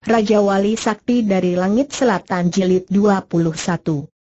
Raja Wali Sakti dari Langit Selatan Jilid 21.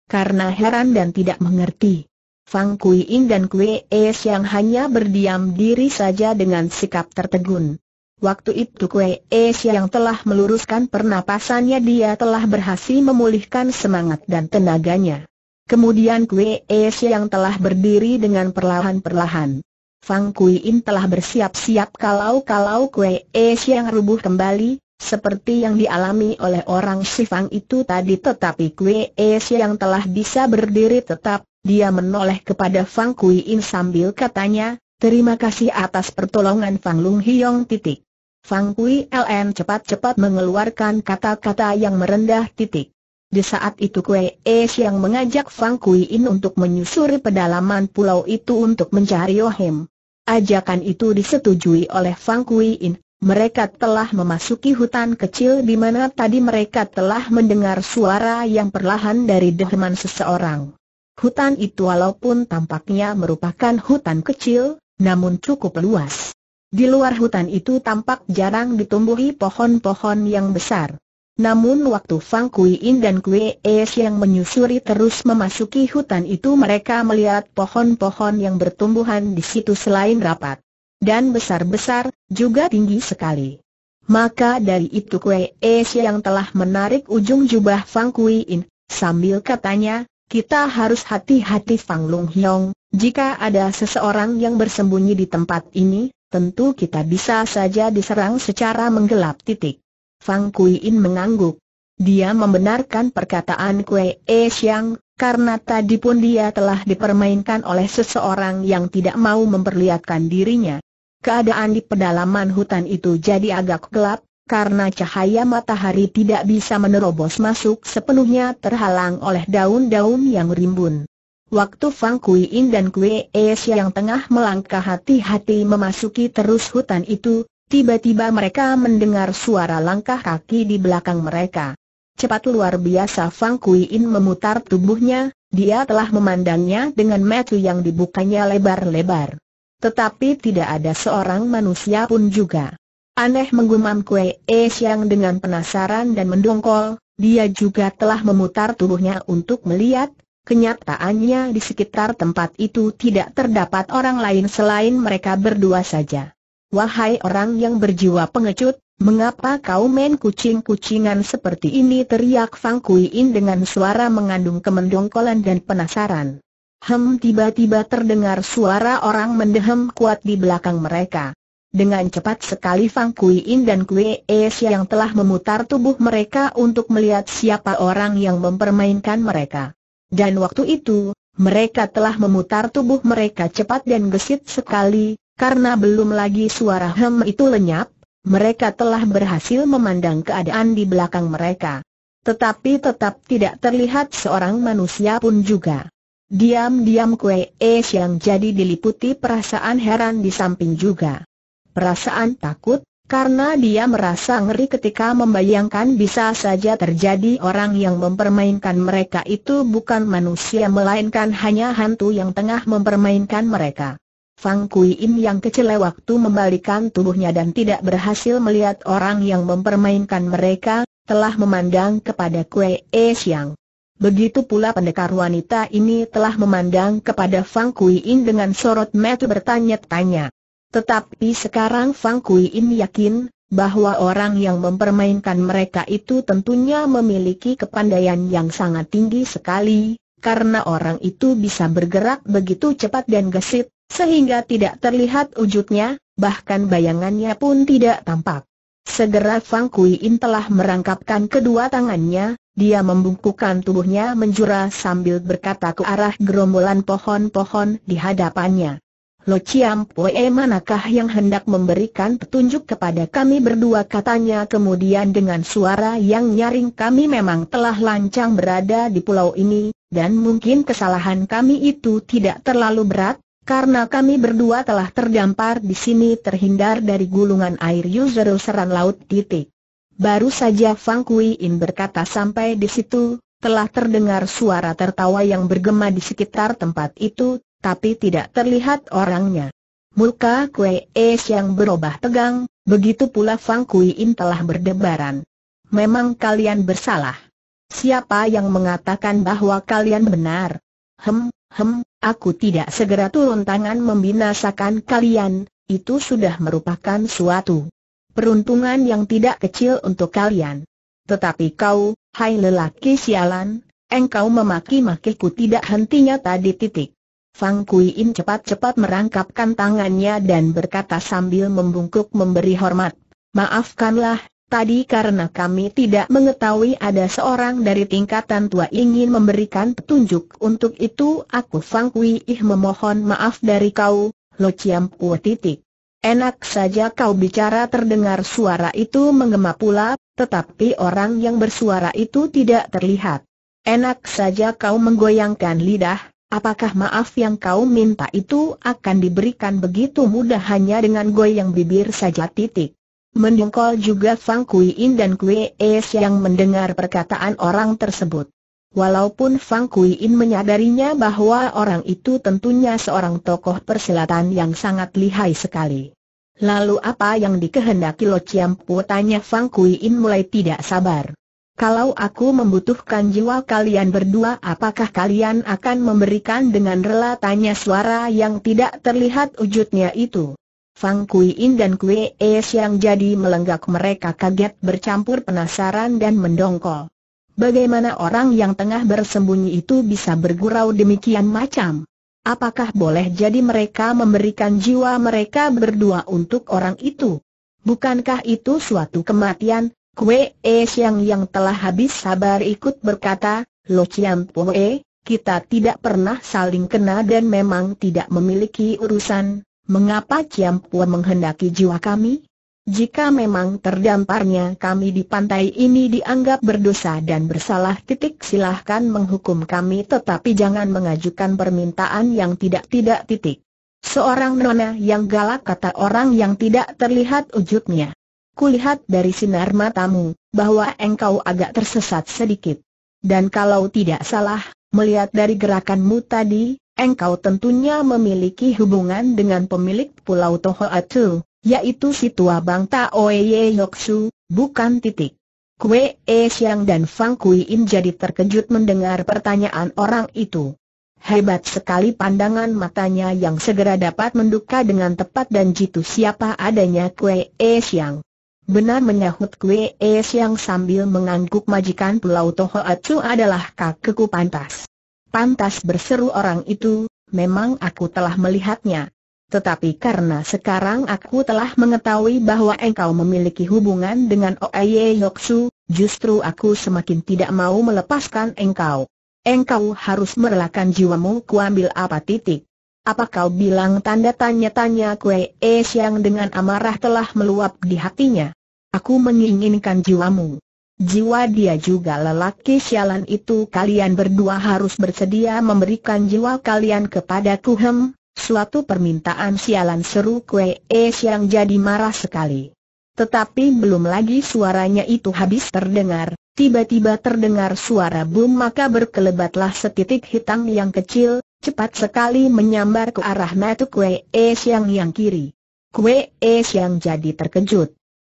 Karena heran dan tidak mengerti. Fang Kui Ing dan Kue Es yang hanya berdiam diri saja dengan sikap tertegun. Waktu itu Kue Es yang telah meluruskan pernapasannya dia telah berhasil memulihkan semangat dan tenaganya. Kemudian Kue Es yang telah berdiri dengan perlahan-perlahan. Fang Kui In telah bersiap-siap kalau-kalau Kue Es yang rubuh kembali, seperti yang dialami oleh orang Sifang itu tadi tetapi Kue Es yang telah bisa berdiri tetap, dia menoleh kepada Fang Kui In sambil katanya, terima kasih atas pertolongan Fang Lung Hiong titik. Fang Kui LN cepat-cepat mengeluarkan kata-kata yang merendah titik. Di saat itu Kue Es yang mengajak Fang Kui In untuk menyusuri pedalaman pulau itu untuk mencari Yohim. Ajakan itu disetujui oleh Fang Kui In, mereka telah memasuki hutan kecil di mana tadi mereka telah mendengar suara yang perlahan dari dehman seseorang. Hutan itu walaupun tampaknya merupakan hutan kecil, namun cukup luas. Di luar hutan itu tampak jarang ditumbuhi pohon-pohon yang besar. Namun waktu Fang Kui In dan Kue Es yang menyusuri terus memasuki hutan itu mereka melihat pohon-pohon yang bertumbuhan di situ selain rapat dan besar-besar, juga tinggi sekali. Maka dari itu Kue Es yang telah menarik ujung jubah Fang Kui In, sambil katanya, kita harus hati-hati Fang Lung Hiong. jika ada seseorang yang bersembunyi di tempat ini, tentu kita bisa saja diserang secara menggelap titik. Fang Kui In mengangguk. Dia membenarkan perkataan Kue Es yang, karena tadi pun dia telah dipermainkan oleh seseorang yang tidak mau memperlihatkan dirinya, keadaan di pedalaman hutan itu jadi agak gelap, karena cahaya matahari tidak bisa menerobos masuk sepenuhnya terhalang oleh daun-daun yang rimbun. Waktu Fang Kui In dan Kue Es yang tengah melangkah hati-hati memasuki terus hutan itu, tiba-tiba mereka mendengar suara langkah kaki di belakang mereka. Cepat luar biasa Fang Kui In memutar tubuhnya, dia telah memandangnya dengan metu yang dibukanya lebar-lebar. Tetapi tidak ada seorang manusia pun juga. Aneh menggumam Kue E Siang dengan penasaran dan mendongkol, dia juga telah memutar tubuhnya untuk melihat, kenyataannya di sekitar tempat itu tidak terdapat orang lain selain mereka berdua saja. Wahai orang yang berjiwa pengecut, mengapa kau main kucing-kucingan seperti ini teriak Fang Kui In dengan suara mengandung kemendongkolan dan penasaran. Hem tiba-tiba terdengar suara orang mendehem kuat di belakang mereka. Dengan cepat sekali Fang Kui In dan Kue sia yang telah memutar tubuh mereka untuk melihat siapa orang yang mempermainkan mereka. Dan waktu itu, mereka telah memutar tubuh mereka cepat dan gesit sekali, karena belum lagi suara hem itu lenyap, mereka telah berhasil memandang keadaan di belakang mereka. Tetapi tetap tidak terlihat seorang manusia pun juga. Diam-diam Kue Es yang jadi diliputi perasaan heran di samping juga. Perasaan takut, karena dia merasa ngeri ketika membayangkan bisa saja terjadi orang yang mempermainkan mereka itu bukan manusia melainkan hanya hantu yang tengah mempermainkan mereka. Fang Kui Im yang kecil waktu membalikan tubuhnya dan tidak berhasil melihat orang yang mempermainkan mereka, telah memandang kepada Kue E Siang. Begitu pula pendekar wanita ini telah memandang kepada Fang Kui In dengan sorot mata bertanya-tanya. Tetapi sekarang Fang Kui In yakin bahwa orang yang mempermainkan mereka itu tentunya memiliki kepandaian yang sangat tinggi sekali, karena orang itu bisa bergerak begitu cepat dan gesit, sehingga tidak terlihat wujudnya, bahkan bayangannya pun tidak tampak. Segera Fang Kui In telah merangkapkan kedua tangannya, dia membungkukkan tubuhnya menjura sambil berkata ke arah gerombolan pohon-pohon di hadapannya. Lo Chiam Pue manakah yang hendak memberikan petunjuk kepada kami berdua katanya kemudian dengan suara yang nyaring kami memang telah lancang berada di pulau ini, dan mungkin kesalahan kami itu tidak terlalu berat, karena kami berdua telah terdampar di sini terhindar dari gulungan air Yuzero seran laut titik. Baru saja Fang Kui In berkata sampai di situ, telah terdengar suara tertawa yang bergema di sekitar tempat itu, tapi tidak terlihat orangnya. Muka Kue Es yang berubah tegang, begitu pula Fang Kui In telah berdebaran. Memang kalian bersalah. Siapa yang mengatakan bahwa kalian benar? Hem, Hem, aku tidak segera turun tangan membinasakan kalian, itu sudah merupakan suatu peruntungan yang tidak kecil untuk kalian. Tetapi kau, hai lelaki sialan, engkau memaki-makiku tidak hentinya tadi titik. Fang Kuiin cepat-cepat merangkapkan tangannya dan berkata sambil membungkuk memberi hormat, Maafkanlah, Tadi karena kami tidak mengetahui ada seorang dari tingkatan tua ingin memberikan petunjuk untuk itu aku Fang Kui Ih memohon maaf dari kau, Lo Chiam Pua titik. Enak saja kau bicara terdengar suara itu menggema pula, tetapi orang yang bersuara itu tidak terlihat. Enak saja kau menggoyangkan lidah, apakah maaf yang kau minta itu akan diberikan begitu mudah hanya dengan goyang bibir saja titik. Mendengkol juga Fang Kui In dan Kue Es yang mendengar perkataan orang tersebut. Walaupun Fang Kui In menyadarinya bahwa orang itu tentunya seorang tokoh perselatan yang sangat lihai sekali. Lalu apa yang dikehendaki Lo Chiam Po tanya Fang Kui In mulai tidak sabar. Kalau aku membutuhkan jiwa kalian berdua apakah kalian akan memberikan dengan rela tanya suara yang tidak terlihat wujudnya itu. Fang Kui In dan Kue Es yang jadi melenggak mereka kaget bercampur penasaran dan mendongkol. Bagaimana orang yang tengah bersembunyi itu bisa bergurau demikian macam? Apakah boleh jadi mereka memberikan jiwa mereka berdua untuk orang itu? Bukankah itu suatu kematian? Kue Es yang yang telah habis sabar ikut berkata, Lo Chiam E, kita tidak pernah saling kena dan memang tidak memiliki urusan, Mengapa Pua menghendaki jiwa kami? Jika memang terdamparnya kami di pantai ini dianggap berdosa dan bersalah titik silahkan menghukum kami tetapi jangan mengajukan permintaan yang tidak-tidak titik. Seorang nona yang galak kata orang yang tidak terlihat wujudnya. Kulihat dari sinar matamu, bahwa engkau agak tersesat sedikit. Dan kalau tidak salah, melihat dari gerakanmu tadi, engkau tentunya memiliki hubungan dengan pemilik Pulau Toho Atu, yaitu si tua bangta Oeye Yoksu, bukan titik. Kue E Siang dan Fang Kui In jadi terkejut mendengar pertanyaan orang itu. Hebat sekali pandangan matanya yang segera dapat menduka dengan tepat dan jitu siapa adanya Kue E Siang. Benar menyahut Kue E Siang sambil mengangguk majikan Pulau Toho Tohoatsu adalah kakekku pantas. Pantas berseru orang itu, memang aku telah melihatnya. Tetapi karena sekarang aku telah mengetahui bahwa engkau memiliki hubungan dengan Oye Yoksu, justru aku semakin tidak mau melepaskan engkau. Engkau harus merelakan jiwamu kuambil apa titik. Apa kau bilang tanda tanya-tanya kue es yang dengan amarah telah meluap di hatinya? Aku menginginkan jiwamu. Jiwa dia juga lelaki sialan itu kalian berdua harus bersedia memberikan jiwa kalian kepada Kuhem, suatu permintaan sialan seru Kue Es yang jadi marah sekali. Tetapi belum lagi suaranya itu habis terdengar, tiba-tiba terdengar suara boom maka berkelebatlah setitik hitam yang kecil, cepat sekali menyambar ke arah metu Kue Es yang yang kiri. Kue Es yang jadi terkejut.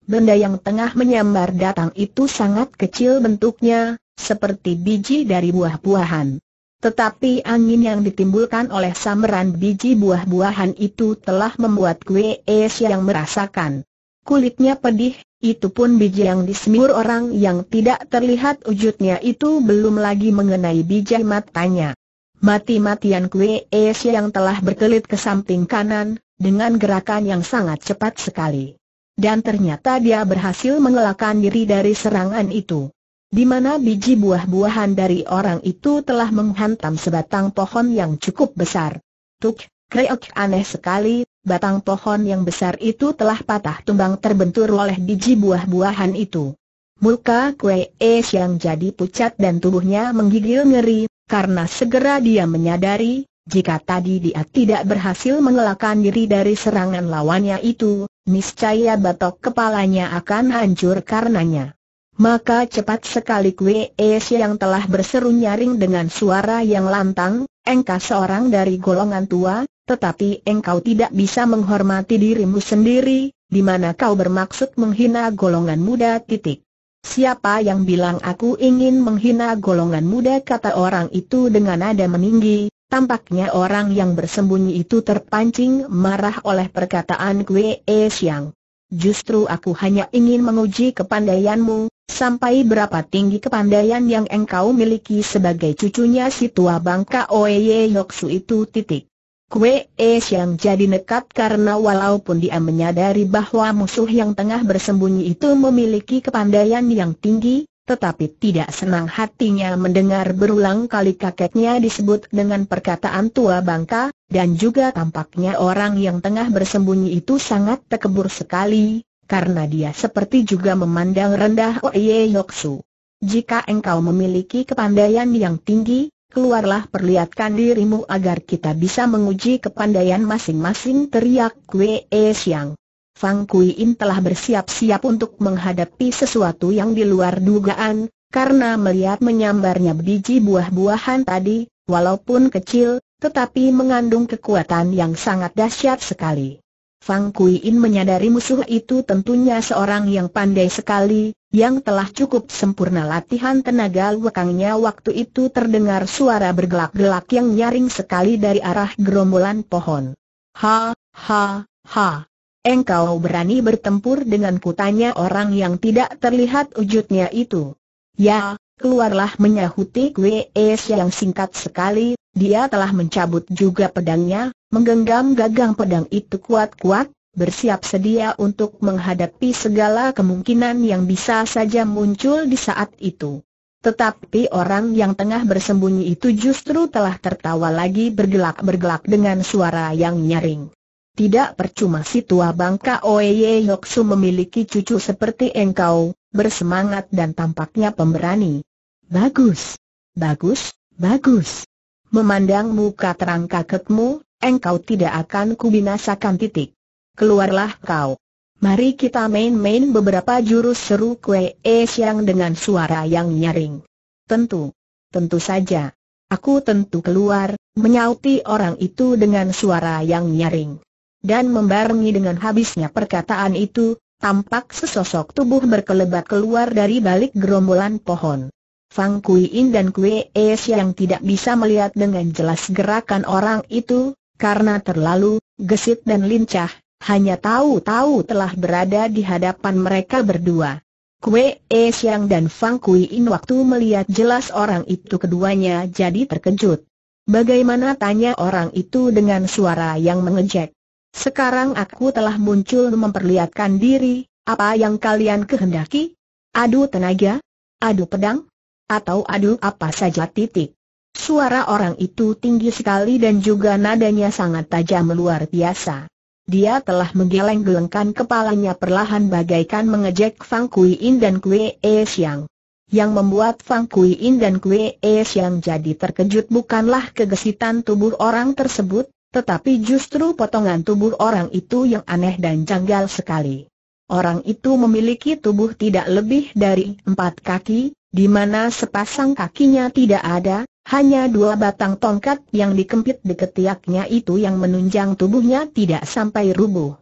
Benda yang tengah menyambar datang itu sangat kecil bentuknya, seperti biji dari buah-buahan. Tetapi angin yang ditimbulkan oleh samaran biji buah-buahan itu telah membuat Kue Es yang merasakan. Kulitnya pedih, itu pun biji yang disemur orang yang tidak terlihat wujudnya itu belum lagi mengenai biji matanya. Mati-matian Kue Es yang telah berkelit ke samping kanan, dengan gerakan yang sangat cepat sekali dan ternyata dia berhasil mengelakkan diri dari serangan itu. Di mana biji buah-buahan dari orang itu telah menghantam sebatang pohon yang cukup besar. Tuk, kreok aneh sekali, batang pohon yang besar itu telah patah tumbang terbentur oleh biji buah-buahan itu. Muka Kue Es yang jadi pucat dan tubuhnya menggigil ngeri, karena segera dia menyadari, jika tadi dia tidak berhasil mengelakkan diri dari serangan lawannya itu, niscaya batok kepalanya akan hancur karenanya. Maka cepat sekali Kwe Es yang telah berseru nyaring dengan suara yang lantang, engkau seorang dari golongan tua, tetapi engkau tidak bisa menghormati dirimu sendiri, di mana kau bermaksud menghina golongan muda titik. Siapa yang bilang aku ingin menghina golongan muda kata orang itu dengan nada meninggi, Tampaknya orang yang bersembunyi itu terpancing marah oleh perkataan Kwe E Siang. Justru aku hanya ingin menguji kepandaianmu, sampai berapa tinggi kepandaian yang engkau miliki sebagai cucunya si tua bangka Oye Yoksu itu titik. Kwe E Siang jadi nekat karena walaupun dia menyadari bahwa musuh yang tengah bersembunyi itu memiliki kepandaian yang tinggi, tetapi tidak senang hatinya mendengar berulang kali kakeknya disebut dengan perkataan tua bangka, dan juga tampaknya orang yang tengah bersembunyi itu sangat tekebur sekali, karena dia seperti juga memandang rendah Oye Yoksu. Jika engkau memiliki kepandaian yang tinggi, keluarlah perlihatkan dirimu agar kita bisa menguji kepandaian masing-masing teriak Kwe Siang. Fang Kui In telah bersiap-siap untuk menghadapi sesuatu yang di luar dugaan, karena melihat menyambarnya biji buah-buahan tadi, walaupun kecil, tetapi mengandung kekuatan yang sangat dahsyat sekali. Fang Kui In menyadari musuh itu tentunya seorang yang pandai sekali, yang telah cukup sempurna latihan tenaga lekangnya waktu itu terdengar suara bergelak-gelak yang nyaring sekali dari arah gerombolan pohon. Ha, ha, ha. Engkau berani bertempur dengan kutanya orang yang tidak terlihat wujudnya itu. Ya, keluarlah menyahuti Kwe yang singkat sekali, dia telah mencabut juga pedangnya, menggenggam gagang pedang itu kuat-kuat, bersiap sedia untuk menghadapi segala kemungkinan yang bisa saja muncul di saat itu. Tetapi orang yang tengah bersembunyi itu justru telah tertawa lagi bergelak-bergelak dengan suara yang nyaring. Tidak percuma si tua bangka Oeye Yoksu memiliki cucu seperti engkau, bersemangat dan tampaknya pemberani. Bagus, bagus, bagus. Memandang muka terang kakekmu, engkau tidak akan kubinasakan titik. Keluarlah kau. Mari kita main-main beberapa jurus seru kue es yang dengan suara yang nyaring. Tentu, tentu saja. Aku tentu keluar, menyauti orang itu dengan suara yang nyaring dan membarengi dengan habisnya perkataan itu, tampak sesosok tubuh berkelebat keluar dari balik gerombolan pohon. Fang Kui In dan Kue Es yang tidak bisa melihat dengan jelas gerakan orang itu, karena terlalu gesit dan lincah, hanya tahu-tahu telah berada di hadapan mereka berdua. Kue Es yang dan Fang Kui In waktu melihat jelas orang itu keduanya jadi terkejut. Bagaimana tanya orang itu dengan suara yang mengejek. Sekarang aku telah muncul memperlihatkan diri, apa yang kalian kehendaki? Adu tenaga? Adu pedang? Atau adu apa saja titik? Suara orang itu tinggi sekali dan juga nadanya sangat tajam luar biasa. Dia telah menggeleng-gelengkan kepalanya perlahan bagaikan mengejek Fang Kui In dan Kue E Siang. Yang membuat Fang Kui In dan Kue E Siang jadi terkejut bukanlah kegesitan tubuh orang tersebut, tetapi justru potongan tubuh orang itu yang aneh dan janggal sekali. Orang itu memiliki tubuh tidak lebih dari empat kaki, di mana sepasang kakinya tidak ada, hanya dua batang tongkat yang dikempit di ketiaknya itu yang menunjang tubuhnya tidak sampai rubuh.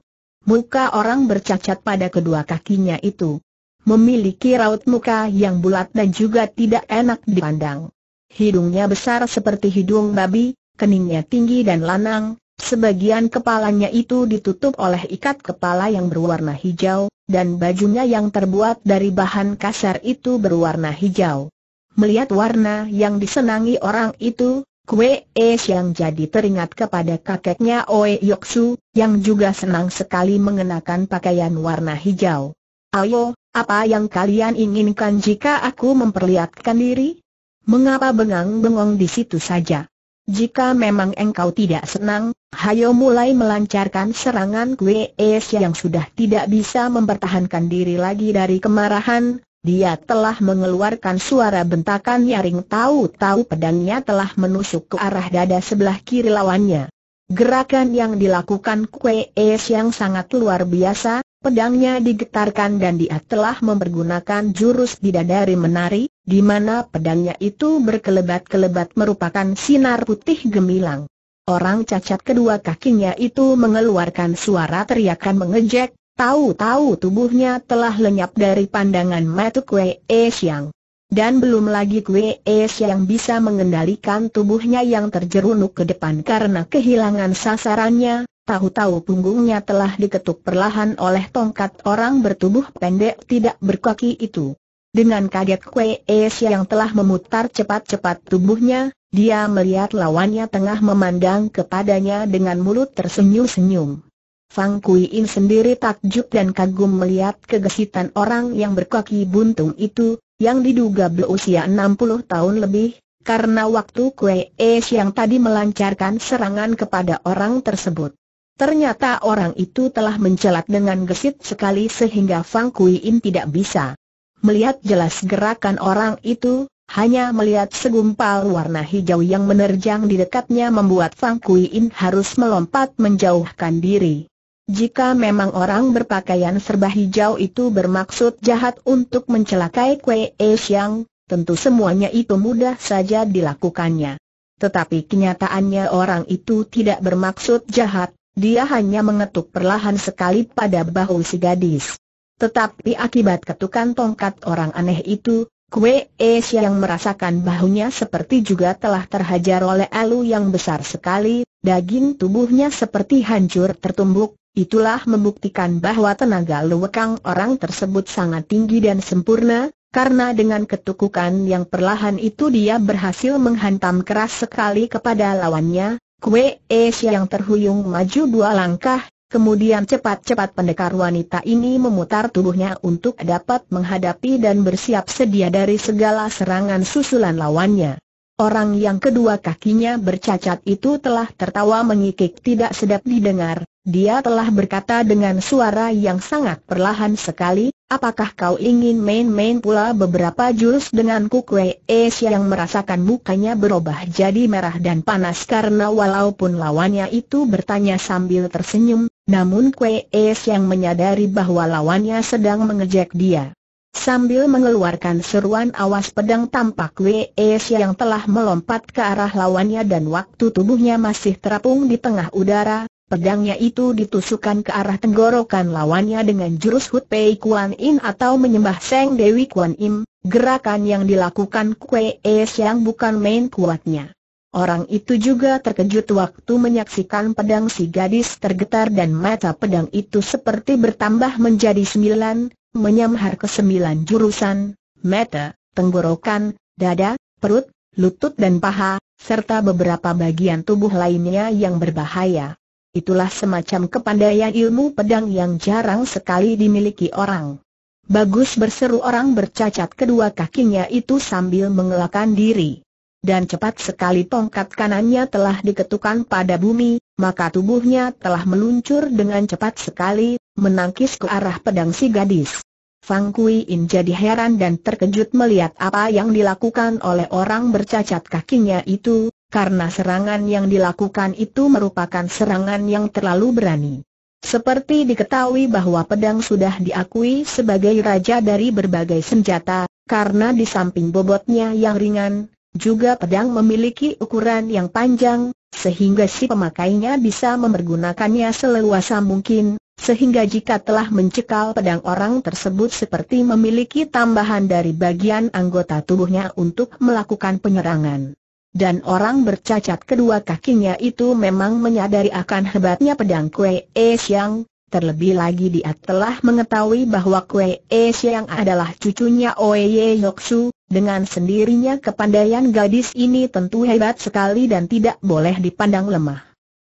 Muka orang bercacat pada kedua kakinya itu. Memiliki raut muka yang bulat dan juga tidak enak dipandang. Hidungnya besar seperti hidung babi, keningnya tinggi dan lanang, sebagian kepalanya itu ditutup oleh ikat kepala yang berwarna hijau, dan bajunya yang terbuat dari bahan kasar itu berwarna hijau. Melihat warna yang disenangi orang itu, Kue Es yang jadi teringat kepada kakeknya Oe Yoksu, yang juga senang sekali mengenakan pakaian warna hijau. Ayo, apa yang kalian inginkan jika aku memperlihatkan diri? Mengapa bengang-bengong di situ saja? Jika memang engkau tidak senang, hayo mulai melancarkan serangan kue Es yang sudah tidak bisa mempertahankan diri lagi dari kemarahan, dia telah mengeluarkan suara bentakan nyaring tahu-tahu pedangnya telah menusuk ke arah dada sebelah kiri lawannya. Gerakan yang dilakukan Kue Es yang sangat luar biasa, pedangnya digetarkan dan dia telah mempergunakan jurus bidadari menari, di mana pedangnya itu berkelebat-kelebat merupakan sinar putih gemilang. Orang cacat kedua kakinya itu mengeluarkan suara teriakan mengejek, tahu-tahu tubuhnya telah lenyap dari pandangan mata Kue E Siang. Dan belum lagi Kue E Siang bisa mengendalikan tubuhnya yang terjerunuk ke depan karena kehilangan sasarannya, tahu-tahu punggungnya telah diketuk perlahan oleh tongkat orang bertubuh pendek tidak berkaki itu. Dengan kaget Kwe Es yang telah memutar cepat-cepat tubuhnya, dia melihat lawannya tengah memandang kepadanya dengan mulut tersenyum-senyum. Fang Kui In sendiri takjub dan kagum melihat kegesitan orang yang berkaki buntung itu, yang diduga berusia 60 tahun lebih, karena waktu Kwe Es yang tadi melancarkan serangan kepada orang tersebut. Ternyata orang itu telah mencelat dengan gesit sekali sehingga Fang Kui In tidak bisa melihat jelas gerakan orang itu, hanya melihat segumpal warna hijau yang menerjang di dekatnya membuat Fang Kui In harus melompat menjauhkan diri. Jika memang orang berpakaian serba hijau itu bermaksud jahat untuk mencelakai Kue E Xiang, tentu semuanya itu mudah saja dilakukannya. Tetapi kenyataannya orang itu tidak bermaksud jahat, dia hanya mengetuk perlahan sekali pada bahu si gadis. Tetapi akibat ketukan tongkat orang aneh itu, Kue Es yang merasakan bahunya seperti juga telah terhajar oleh alu yang besar sekali, daging tubuhnya seperti hancur tertumbuk, itulah membuktikan bahwa tenaga lewekang orang tersebut sangat tinggi dan sempurna, karena dengan ketukukan yang perlahan itu dia berhasil menghantam keras sekali kepada lawannya, Kue Es yang terhuyung maju dua langkah, Kemudian cepat-cepat pendekar wanita ini memutar tubuhnya untuk dapat menghadapi dan bersiap sedia dari segala serangan susulan lawannya. Orang yang kedua kakinya bercacat itu telah tertawa mengikik tidak sedap didengar, dia telah berkata dengan suara yang sangat perlahan sekali, Apakah kau ingin main-main pula beberapa jurus dengan Kue es yang merasakan mukanya berubah jadi merah dan panas karena walaupun lawannya itu bertanya sambil tersenyum, namun Kue es yang menyadari bahwa lawannya sedang mengejek dia. Sambil mengeluarkan seruan awas pedang tampak kue es yang telah melompat ke arah lawannya dan waktu tubuhnya masih terapung di tengah udara, Pedangnya itu ditusukkan ke arah tenggorokan lawannya dengan jurus Hut Pei Kuan In atau menyembah Seng Dewi Kuan Im, gerakan yang dilakukan Kue Es yang bukan main kuatnya. Orang itu juga terkejut waktu menyaksikan pedang si gadis tergetar dan mata pedang itu seperti bertambah menjadi sembilan, menyamhar ke sembilan jurusan, mata, tenggorokan, dada, perut, lutut dan paha, serta beberapa bagian tubuh lainnya yang berbahaya. Itulah semacam kepandaian ilmu pedang yang jarang sekali dimiliki orang. Bagus berseru orang bercacat kedua kakinya itu sambil mengelakkan diri. Dan cepat sekali tongkat kanannya telah diketukan pada bumi, maka tubuhnya telah meluncur dengan cepat sekali, menangkis ke arah pedang si gadis. Fang Kui In jadi heran dan terkejut melihat apa yang dilakukan oleh orang bercacat kakinya itu, karena serangan yang dilakukan itu merupakan serangan yang terlalu berani. Seperti diketahui bahwa pedang sudah diakui sebagai raja dari berbagai senjata, karena di samping bobotnya yang ringan, juga pedang memiliki ukuran yang panjang, sehingga si pemakainya bisa memergunakannya seleluasa mungkin, sehingga jika telah mencekal pedang orang tersebut seperti memiliki tambahan dari bagian anggota tubuhnya untuk melakukan penyerangan dan orang bercacat kedua kakinya itu memang menyadari akan hebatnya pedang Kue E Siang, terlebih lagi dia telah mengetahui bahwa Kue E Siang adalah cucunya Oye Yoksu, dengan sendirinya kepandaian gadis ini tentu hebat sekali dan tidak boleh dipandang lemah.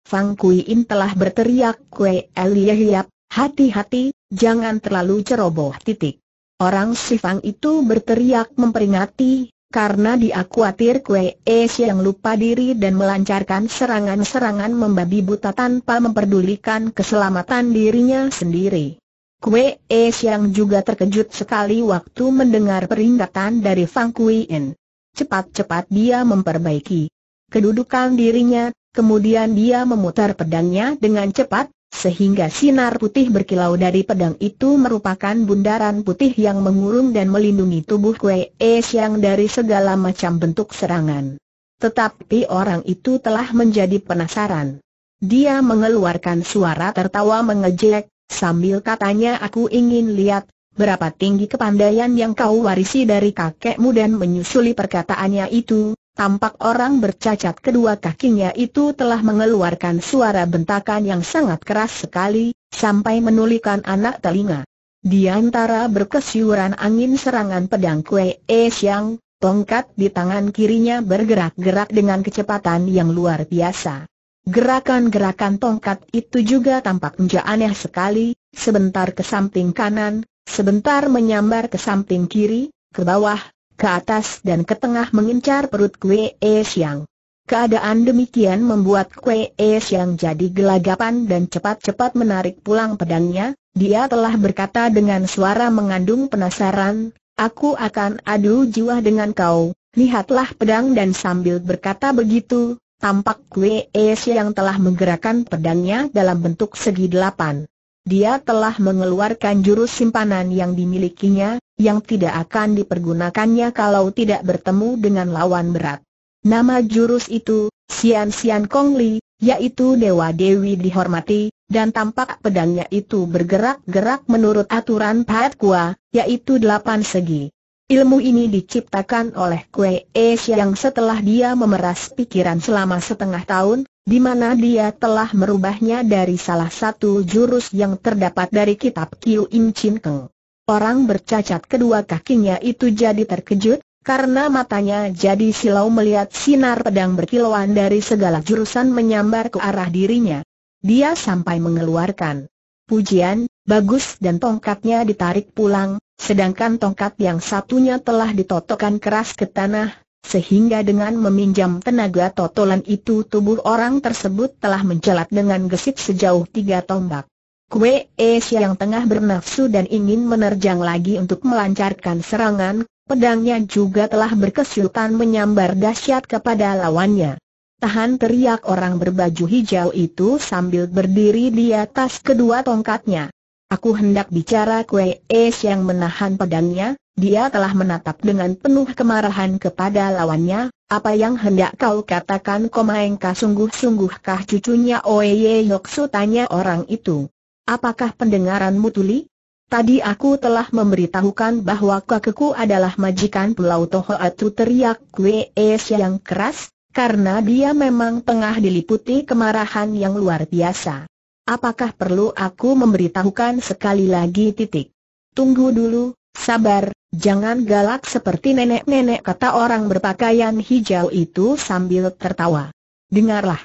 Fang Kui In telah berteriak Kue Elie Hiap, hati-hati, jangan terlalu ceroboh titik. Orang si Fang itu berteriak memperingati, karena dia khawatir Kue Es yang lupa diri dan melancarkan serangan-serangan membabi buta tanpa memperdulikan keselamatan dirinya sendiri. Kue Es yang juga terkejut sekali waktu mendengar peringatan dari Fang Kuien. Cepat-cepat dia memperbaiki kedudukan dirinya, kemudian dia memutar pedangnya dengan cepat, sehingga sinar putih berkilau dari pedang itu merupakan bundaran putih yang mengurung dan melindungi tubuh Kue es yang dari segala macam bentuk serangan. Tetapi orang itu telah menjadi penasaran. Dia mengeluarkan suara tertawa mengejek, sambil katanya aku ingin lihat, berapa tinggi kepandaian yang kau warisi dari kakekmu dan menyusuli perkataannya itu, Tampak orang bercacat kedua kakinya itu telah mengeluarkan suara bentakan yang sangat keras sekali, sampai menulikan anak telinga. Di antara berkesyuran angin serangan pedang Kue es yang tongkat di tangan kirinya bergerak-gerak dengan kecepatan yang luar biasa. Gerakan-gerakan tongkat itu juga tampak menja aneh sekali, sebentar ke samping kanan, sebentar menyambar ke samping kiri, ke bawah, ke atas dan ke tengah mengincar perut Kwe E Siang. Keadaan demikian membuat Kwe E Siang jadi gelagapan dan cepat-cepat menarik pulang pedangnya, dia telah berkata dengan suara mengandung penasaran, Aku akan adu jiwa dengan kau, lihatlah pedang dan sambil berkata begitu, tampak Kwe Es yang telah menggerakkan pedangnya dalam bentuk segi delapan. Dia telah mengeluarkan jurus simpanan yang dimilikinya, yang tidak akan dipergunakannya kalau tidak bertemu dengan lawan berat. Nama jurus itu, Sian Sian Kong Li, yaitu Dewa Dewi dihormati, dan tampak pedangnya itu bergerak-gerak menurut aturan Pat Kua, yaitu delapan segi. Ilmu ini diciptakan oleh Kue Es yang setelah dia memeras pikiran selama setengah tahun, di mana dia telah merubahnya dari salah satu jurus yang terdapat dari kitab Kiu Im Chin Keng. Orang bercacat kedua kakinya itu jadi terkejut, karena matanya jadi silau melihat sinar pedang berkilauan dari segala jurusan menyambar ke arah dirinya. Dia sampai mengeluarkan pujian, bagus dan tongkatnya ditarik pulang, sedangkan tongkat yang satunya telah ditotokkan keras ke tanah, sehingga dengan meminjam tenaga totolan itu tubuh orang tersebut telah mencelat dengan gesit sejauh tiga tombak. Kue Es yang tengah bernafsu dan ingin menerjang lagi untuk melancarkan serangan, pedangnya juga telah berkesyutan menyambar dahsyat kepada lawannya. Tahan teriak orang berbaju hijau itu sambil berdiri di atas kedua tongkatnya. Aku hendak bicara Kue Es yang menahan pedangnya, dia telah menatap dengan penuh kemarahan kepada lawannya, apa yang hendak kau katakan Komaengka sungguh-sungguhkah cucunya Oeye Yoksu tanya orang itu. Apakah pendengaranmu tuli? Tadi aku telah memberitahukan bahwa kakekku adalah majikan Pulau Toho. Tohoatu teriak Kwe Es yang keras, karena dia memang tengah diliputi kemarahan yang luar biasa. Apakah perlu aku memberitahukan sekali lagi titik? Tunggu dulu, sabar, jangan galak seperti nenek-nenek kata orang berpakaian hijau itu sambil tertawa. Dengarlah.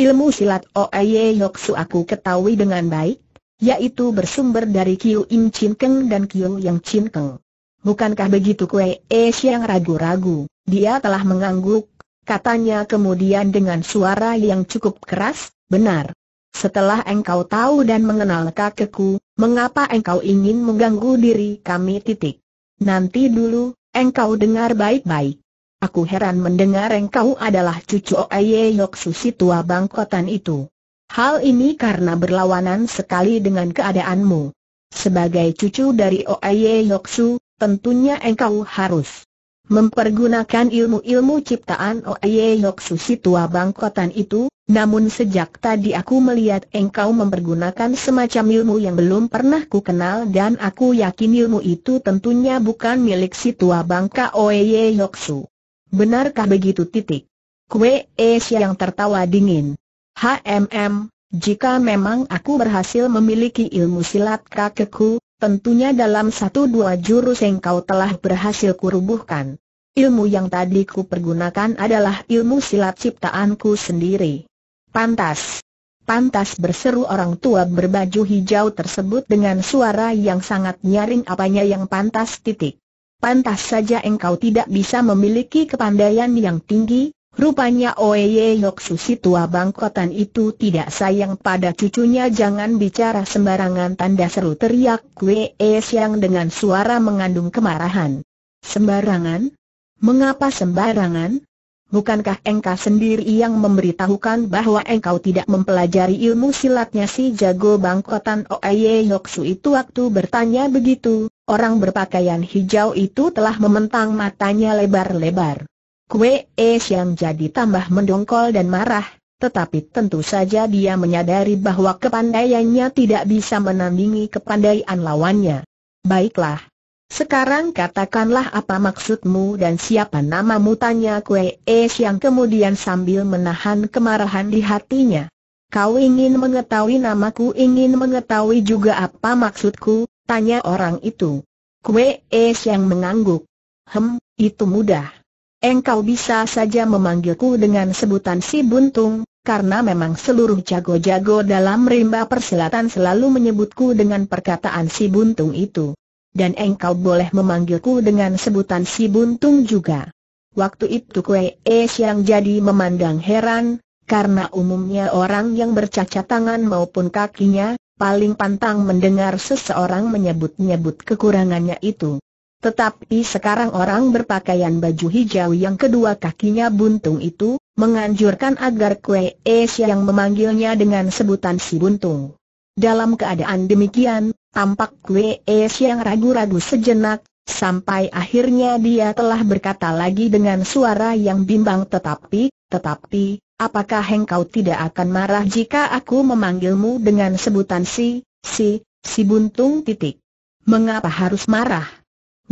Ilmu silat Oeye Yoksu aku ketahui dengan baik, yaitu bersumber dari Kiu Im Chin Keng dan Kiu Yang Chin Keng. Bukankah begitu Kue Es yang ragu-ragu, dia telah mengangguk, katanya kemudian dengan suara yang cukup keras, benar. Setelah engkau tahu dan mengenal kakekku, mengapa engkau ingin mengganggu diri kami titik. Nanti dulu, engkau dengar baik-baik. Aku heran mendengar engkau adalah cucu Oye Yok Susi tua bangkotan itu. Hal ini karena berlawanan sekali dengan keadaanmu. Sebagai cucu dari Oye Yoksu, tentunya engkau harus mempergunakan ilmu-ilmu ciptaan Oye Yoksu si tua bangkotan itu, namun sejak tadi aku melihat engkau mempergunakan semacam ilmu yang belum pernah ku kenal dan aku yakin ilmu itu tentunya bukan milik si tua bangka Oye Yoksu. Benarkah begitu titik? Kue Esya yang tertawa dingin. HMM, jika memang aku berhasil memiliki ilmu silat kakekku, tentunya dalam satu dua jurus yang kau telah berhasil kurubuhkan. Ilmu yang tadi ku pergunakan adalah ilmu silat ciptaanku sendiri. Pantas. Pantas berseru orang tua berbaju hijau tersebut dengan suara yang sangat nyaring apanya yang pantas titik. Pantas saja engkau tidak bisa memiliki kepandaian yang tinggi, Rupanya Oye si tua bangkotan itu tidak sayang pada cucunya jangan bicara sembarangan tanda seru teriak Kwe Siang dengan suara mengandung kemarahan. Sembarangan? Mengapa sembarangan? Bukankah engkau sendiri yang memberitahukan bahwa engkau tidak mempelajari ilmu silatnya si jago bangkotan Oye Yoksu itu waktu bertanya begitu, orang berpakaian hijau itu telah mementang matanya lebar-lebar. Kue Es yang jadi tambah mendongkol dan marah, tetapi tentu saja dia menyadari bahwa kepandaiannya tidak bisa menandingi kepandaian lawannya. Baiklah. Sekarang katakanlah apa maksudmu dan siapa namamu tanya Kue Es yang kemudian sambil menahan kemarahan di hatinya. Kau ingin mengetahui namaku ingin mengetahui juga apa maksudku, tanya orang itu. Kue Es yang mengangguk. Hem, itu mudah engkau bisa saja memanggilku dengan sebutan si buntung, karena memang seluruh jago-jago dalam rimba persilatan selalu menyebutku dengan perkataan si buntung itu. Dan engkau boleh memanggilku dengan sebutan si buntung juga. Waktu itu Kue Es yang jadi memandang heran, karena umumnya orang yang bercacat tangan maupun kakinya, paling pantang mendengar seseorang menyebut-nyebut kekurangannya itu. Tetapi sekarang orang berpakaian baju hijau yang kedua kakinya buntung itu, menganjurkan agar Kue Es yang memanggilnya dengan sebutan si buntung. Dalam keadaan demikian, tampak Kue Es yang ragu-ragu sejenak, sampai akhirnya dia telah berkata lagi dengan suara yang bimbang tetapi, tetapi, apakah engkau tidak akan marah jika aku memanggilmu dengan sebutan si, si, si buntung titik? Mengapa harus marah?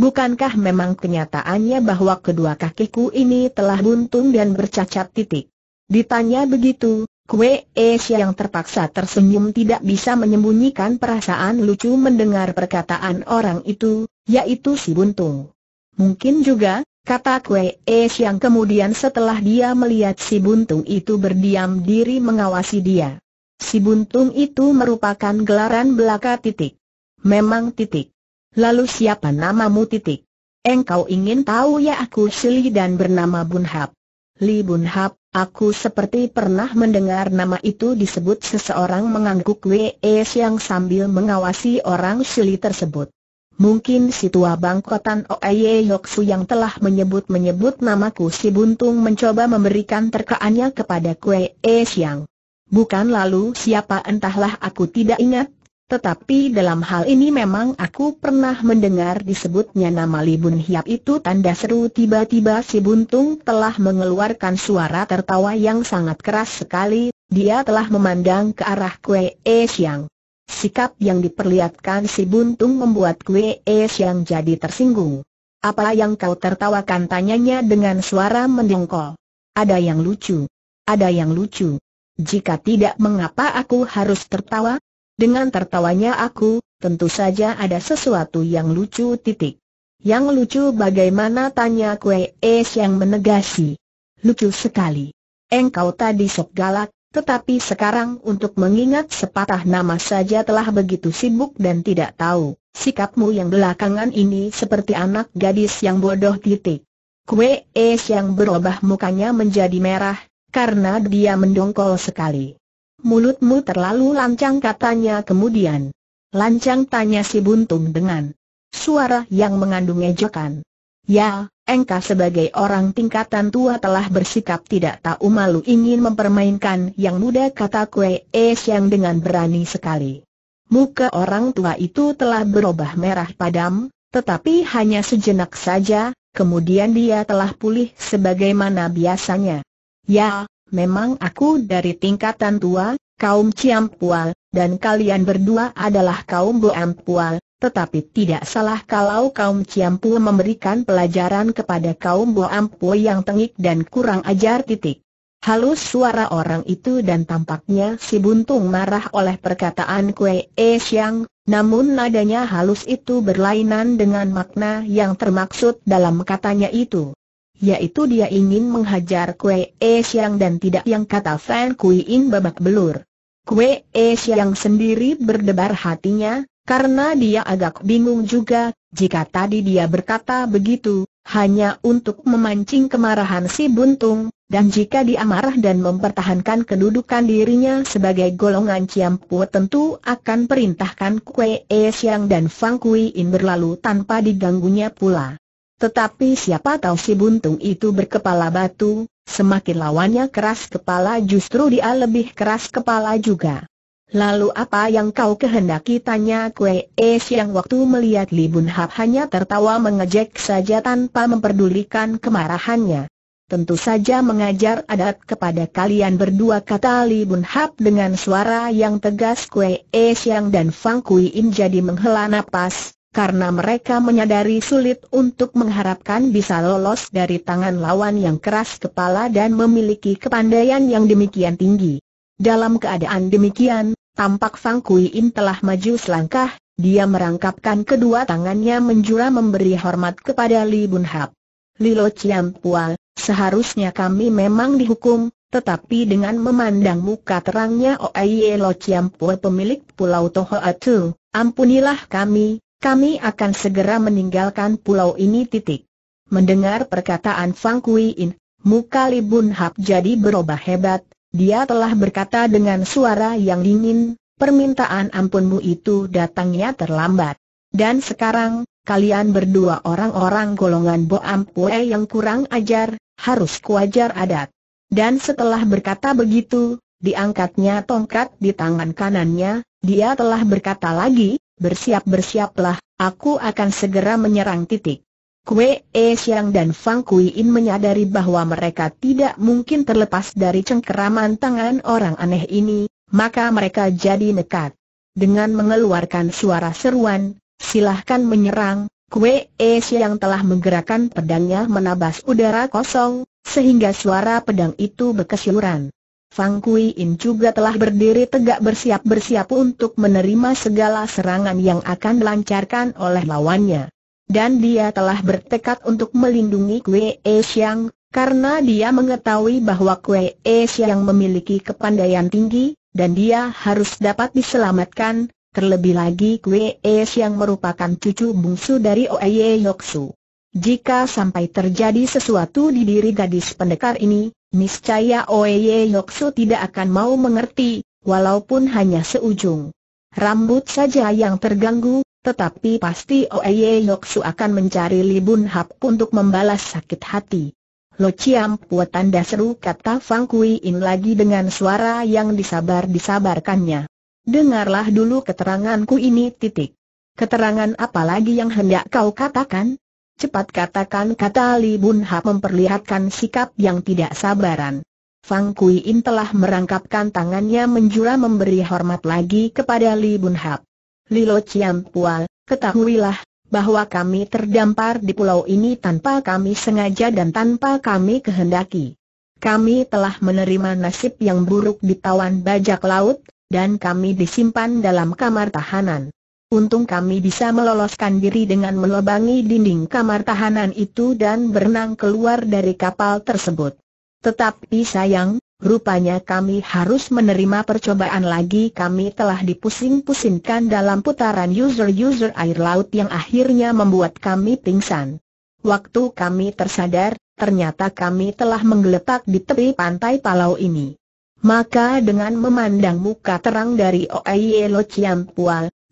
Bukankah memang kenyataannya bahwa kedua kakiku ini telah buntung dan bercacat titik? Ditanya begitu, Kue Esya yang terpaksa tersenyum tidak bisa menyembunyikan perasaan lucu mendengar perkataan orang itu, yaitu si buntung. Mungkin juga, kata Kue Es yang kemudian setelah dia melihat si buntung itu berdiam diri mengawasi dia. Si buntung itu merupakan gelaran belaka titik. Memang titik. Lalu siapa namamu titik? Engkau ingin tahu ya aku Sili dan bernama Bun Hap. Li Bun Hap, aku seperti pernah mendengar nama itu disebut seseorang mengangguk W.S. yang sambil mengawasi orang Sili tersebut. Mungkin si tua bangkotan Oye Yoksu yang telah menyebut-menyebut namaku si Buntung mencoba memberikan terkaannya kepada Kue E Siang. Bukan lalu siapa entahlah aku tidak ingat tetapi dalam hal ini memang aku pernah mendengar disebutnya nama Li Bun Hiap itu tanda seru tiba-tiba si Buntung telah mengeluarkan suara tertawa yang sangat keras sekali, dia telah memandang ke arah Kue E Siang. Sikap yang diperlihatkan si Buntung membuat Kue E Siang jadi tersinggung. Apa yang kau tertawakan tanyanya dengan suara mendengkol. Ada yang lucu. Ada yang lucu. Jika tidak mengapa aku harus tertawa? Dengan tertawanya aku, tentu saja ada sesuatu yang lucu titik. Yang lucu bagaimana tanya Kue Es yang menegasi. Lucu sekali. Engkau tadi sok galak, tetapi sekarang untuk mengingat sepatah nama saja telah begitu sibuk dan tidak tahu. Sikapmu yang belakangan ini seperti anak gadis yang bodoh titik. Kue Es yang berubah mukanya menjadi merah, karena dia mendongkol sekali mulutmu terlalu lancang katanya kemudian. Lancang tanya si Buntung dengan suara yang mengandung ejekan. Ya, engkau sebagai orang tingkatan tua telah bersikap tidak tahu malu ingin mempermainkan yang muda kata Kue Es yang dengan berani sekali. Muka orang tua itu telah berubah merah padam, tetapi hanya sejenak saja, kemudian dia telah pulih sebagaimana biasanya. Ya, memang aku dari tingkatan tua, kaum Ciampual, dan kalian berdua adalah kaum Boampual, tetapi tidak salah kalau kaum Ciampu memberikan pelajaran kepada kaum Boampu yang tengik dan kurang ajar titik. Halus suara orang itu dan tampaknya si Buntung marah oleh perkataan Kue E Siang, namun nadanya halus itu berlainan dengan makna yang termaksud dalam katanya itu yaitu dia ingin menghajar Kue E Siang dan tidak yang kata Fan Kui In babak belur. Kue E Siang sendiri berdebar hatinya, karena dia agak bingung juga, jika tadi dia berkata begitu, hanya untuk memancing kemarahan si Buntung, dan jika dia marah dan mempertahankan kedudukan dirinya sebagai golongan Ciampu tentu akan perintahkan Kue E Siang dan Fang Kui In berlalu tanpa diganggunya pula. Tetapi siapa tahu si buntung itu berkepala batu, semakin lawannya keras kepala justru dia lebih keras kepala juga. Lalu apa yang kau kehendaki tanya Kue E yang waktu melihat Li Bun Hap hanya tertawa mengejek saja tanpa memperdulikan kemarahannya. Tentu saja mengajar adat kepada kalian berdua kata Li Bun Hap dengan suara yang tegas Kue E Siang dan Fang Kui In jadi menghela napas, karena mereka menyadari sulit untuk mengharapkan bisa lolos dari tangan lawan yang keras kepala dan memiliki kepandaian yang demikian tinggi. Dalam keadaan demikian, tampak Fang Kui In telah maju selangkah, dia merangkapkan kedua tangannya menjura memberi hormat kepada Li Bun Hap. Lilo Chiam Pual, seharusnya kami memang dihukum, tetapi dengan memandang muka terangnya Oye Lo Chiam Pual pemilik Pulau Toho Atu, Ampunilah kami, kami akan segera meninggalkan pulau ini titik. Mendengar perkataan Fang Kui In, muka Li Bun Hap jadi berubah hebat, dia telah berkata dengan suara yang dingin, permintaan ampunmu itu datangnya terlambat. Dan sekarang, kalian berdua orang-orang golongan Bo Ampue yang kurang ajar, harus kuajar adat. Dan setelah berkata begitu, diangkatnya tongkat di tangan kanannya, dia telah berkata lagi, bersiap-bersiaplah, aku akan segera menyerang titik. Kue E Siang dan Fang Kui In menyadari bahwa mereka tidak mungkin terlepas dari cengkeraman tangan orang aneh ini, maka mereka jadi nekat. Dengan mengeluarkan suara seruan, silahkan menyerang, Kue E Siang telah menggerakkan pedangnya menabas udara kosong, sehingga suara pedang itu berkesiluran. Fang Kui In juga telah berdiri tegak bersiap-bersiap untuk menerima segala serangan yang akan dilancarkan oleh lawannya. Dan dia telah bertekad untuk melindungi Kui E Xiang, karena dia mengetahui bahwa Kui E Xiang memiliki kepandaian tinggi, dan dia harus dapat diselamatkan, terlebih lagi Kui E Xiang merupakan cucu bungsu dari Oye Yoksu. Jika sampai terjadi sesuatu di diri gadis pendekar ini, niscaya Oeye Yoksu tidak akan mau mengerti, walaupun hanya seujung rambut saja yang terganggu, tetapi pasti Oeye Yoksu akan mencari Libun Hap untuk membalas sakit hati. Lo Ciam buat tanda seru kata Fang Kui In lagi dengan suara yang disabar-disabarkannya. Dengarlah dulu keteranganku ini titik. Keterangan apa lagi yang hendak kau katakan? Cepat katakan kata Li Bun Hap memperlihatkan sikap yang tidak sabaran. Fang Kui In telah merangkapkan tangannya menjura memberi hormat lagi kepada Li Bun Hap. Lilo Chiam Pual, ketahuilah, bahwa kami terdampar di pulau ini tanpa kami sengaja dan tanpa kami kehendaki. Kami telah menerima nasib yang buruk di tawan bajak laut, dan kami disimpan dalam kamar tahanan. Untung kami bisa meloloskan diri dengan melobangi dinding kamar tahanan itu dan berenang keluar dari kapal tersebut. Tetapi sayang, rupanya kami harus menerima percobaan lagi kami telah dipusing-pusingkan dalam putaran user-user air laut yang akhirnya membuat kami pingsan. Waktu kami tersadar, ternyata kami telah menggeletak di tepi pantai Palau ini. Maka dengan memandang muka terang dari Oeye Lo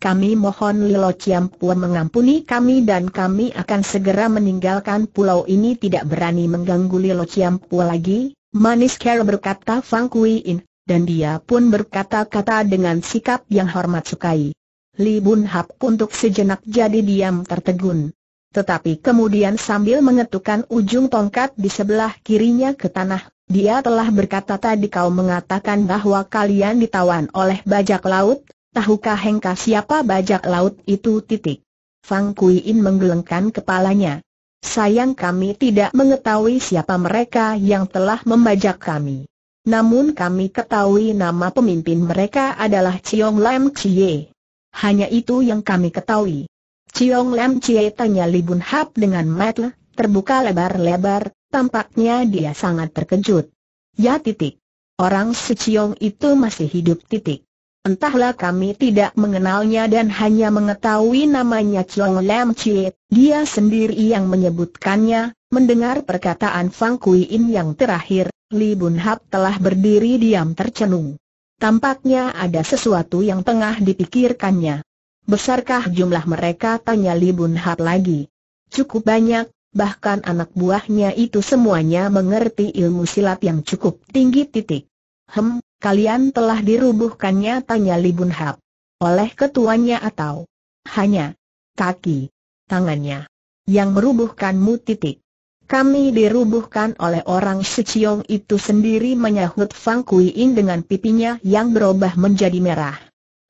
kami mohon Lilo Pua mengampuni kami dan kami akan segera meninggalkan pulau ini tidak berani mengganggu Lilo Pua lagi, manis kera berkata Fang Kui In, dan dia pun berkata-kata dengan sikap yang hormat sukai. Li Bun Hap untuk sejenak jadi diam tertegun. Tetapi kemudian sambil mengetukkan ujung tongkat di sebelah kirinya ke tanah, dia telah berkata tadi kau mengatakan bahwa kalian ditawan oleh bajak laut, Tahukah Hengka siapa bajak laut itu titik? Fang Kui In menggelengkan kepalanya. Sayang kami tidak mengetahui siapa mereka yang telah membajak kami. Namun kami ketahui nama pemimpin mereka adalah Chiong Lam Chie. Hanya itu yang kami ketahui. Chiong Lam Chie tanya Li Hap dengan mata terbuka lebar-lebar, tampaknya dia sangat terkejut. Ya titik. Orang si Chiong itu masih hidup titik. Entahlah kami tidak mengenalnya dan hanya mengetahui namanya Chong Lam Chie, dia sendiri yang menyebutkannya, mendengar perkataan Fang Kui In yang terakhir, Li Bun Hap telah berdiri diam tercenung. Tampaknya ada sesuatu yang tengah dipikirkannya. Besarkah jumlah mereka? Tanya Li Bun Hap lagi. Cukup banyak, bahkan anak buahnya itu semuanya mengerti ilmu silat yang cukup tinggi titik. Hem, kalian telah dirubuhkannya tanya Libun Hap. Oleh ketuanya atau hanya kaki, tangannya yang merubuhkanmu titik. Kami dirubuhkan oleh orang Seciong itu sendiri menyahut Fang Kui In dengan pipinya yang berubah menjadi merah.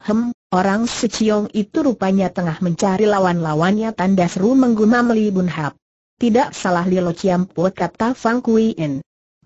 Hem, orang Seciong itu rupanya tengah mencari lawan-lawannya tanda seru menggumam Li Bun Hap. Tidak salah Chiam Ciampu kata Fang Kui In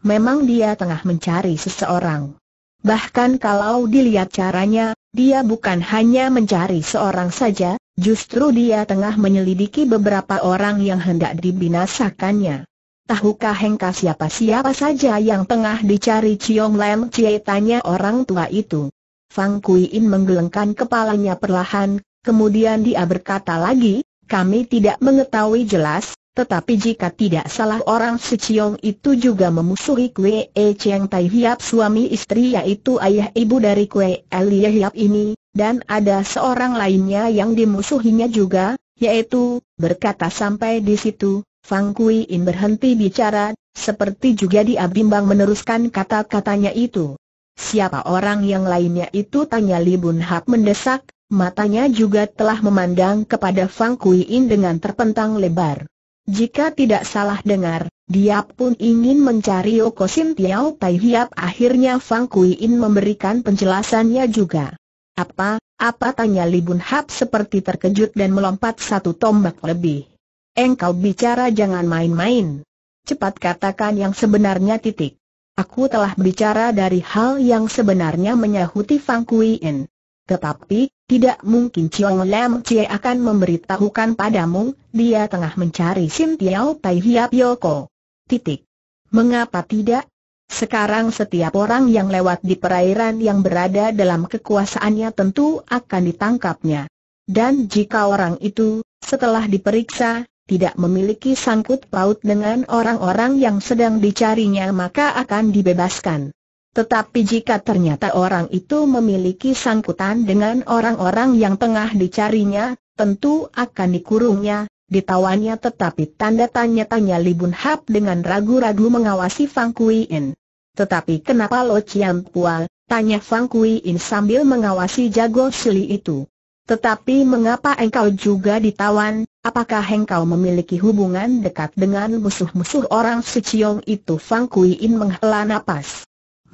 memang dia tengah mencari seseorang. Bahkan kalau dilihat caranya, dia bukan hanya mencari seorang saja, justru dia tengah menyelidiki beberapa orang yang hendak dibinasakannya. Tahukah Hengka siapa-siapa saja yang tengah dicari Ciong Lam Cie tanya orang tua itu. Fang Kui In menggelengkan kepalanya perlahan, kemudian dia berkata lagi, kami tidak mengetahui jelas, tetapi jika tidak salah orang si Ciong itu juga memusuhi Kue E Cheng Tai Hiap suami istri yaitu ayah ibu dari Kue e Lia Hiap ini, dan ada seorang lainnya yang dimusuhinya juga, yaitu, berkata sampai di situ, Fang Kui In berhenti bicara, seperti juga dia bimbang meneruskan kata-katanya itu. Siapa orang yang lainnya itu tanya Li Bun Hap mendesak, matanya juga telah memandang kepada Fang Kui In dengan terpentang lebar. Jika tidak salah dengar, dia pun ingin mencari Yoko Sim Tiao Tai Hiap akhirnya Fang Kui In memberikan penjelasannya juga. Apa, apa tanya Li Bun Hap seperti terkejut dan melompat satu tombak lebih. Engkau bicara jangan main-main. Cepat katakan yang sebenarnya titik. Aku telah bicara dari hal yang sebenarnya menyahuti Fang Kui In. Tetapi, tidak mungkin Chiong Lam Chie akan memberitahukan padamu, dia tengah mencari Sim Tiao Tai Hiap Yoko. Titik. Mengapa tidak? Sekarang setiap orang yang lewat di perairan yang berada dalam kekuasaannya tentu akan ditangkapnya. Dan jika orang itu, setelah diperiksa, tidak memiliki sangkut paut dengan orang-orang yang sedang dicarinya maka akan dibebaskan. Tetapi jika ternyata orang itu memiliki sangkutan dengan orang-orang yang tengah dicarinya, tentu akan dikurungnya, ditawannya. tetapi tanda tanya-tanya Li Bun Hap dengan ragu-ragu mengawasi Fang Kui In. Tetapi kenapa Lo Chiang Pual, tanya Fang Kui In sambil mengawasi jago Sili itu. Tetapi mengapa engkau juga ditawan, apakah engkau memiliki hubungan dekat dengan musuh-musuh orang Suciong itu Fang Kui In menghela napas.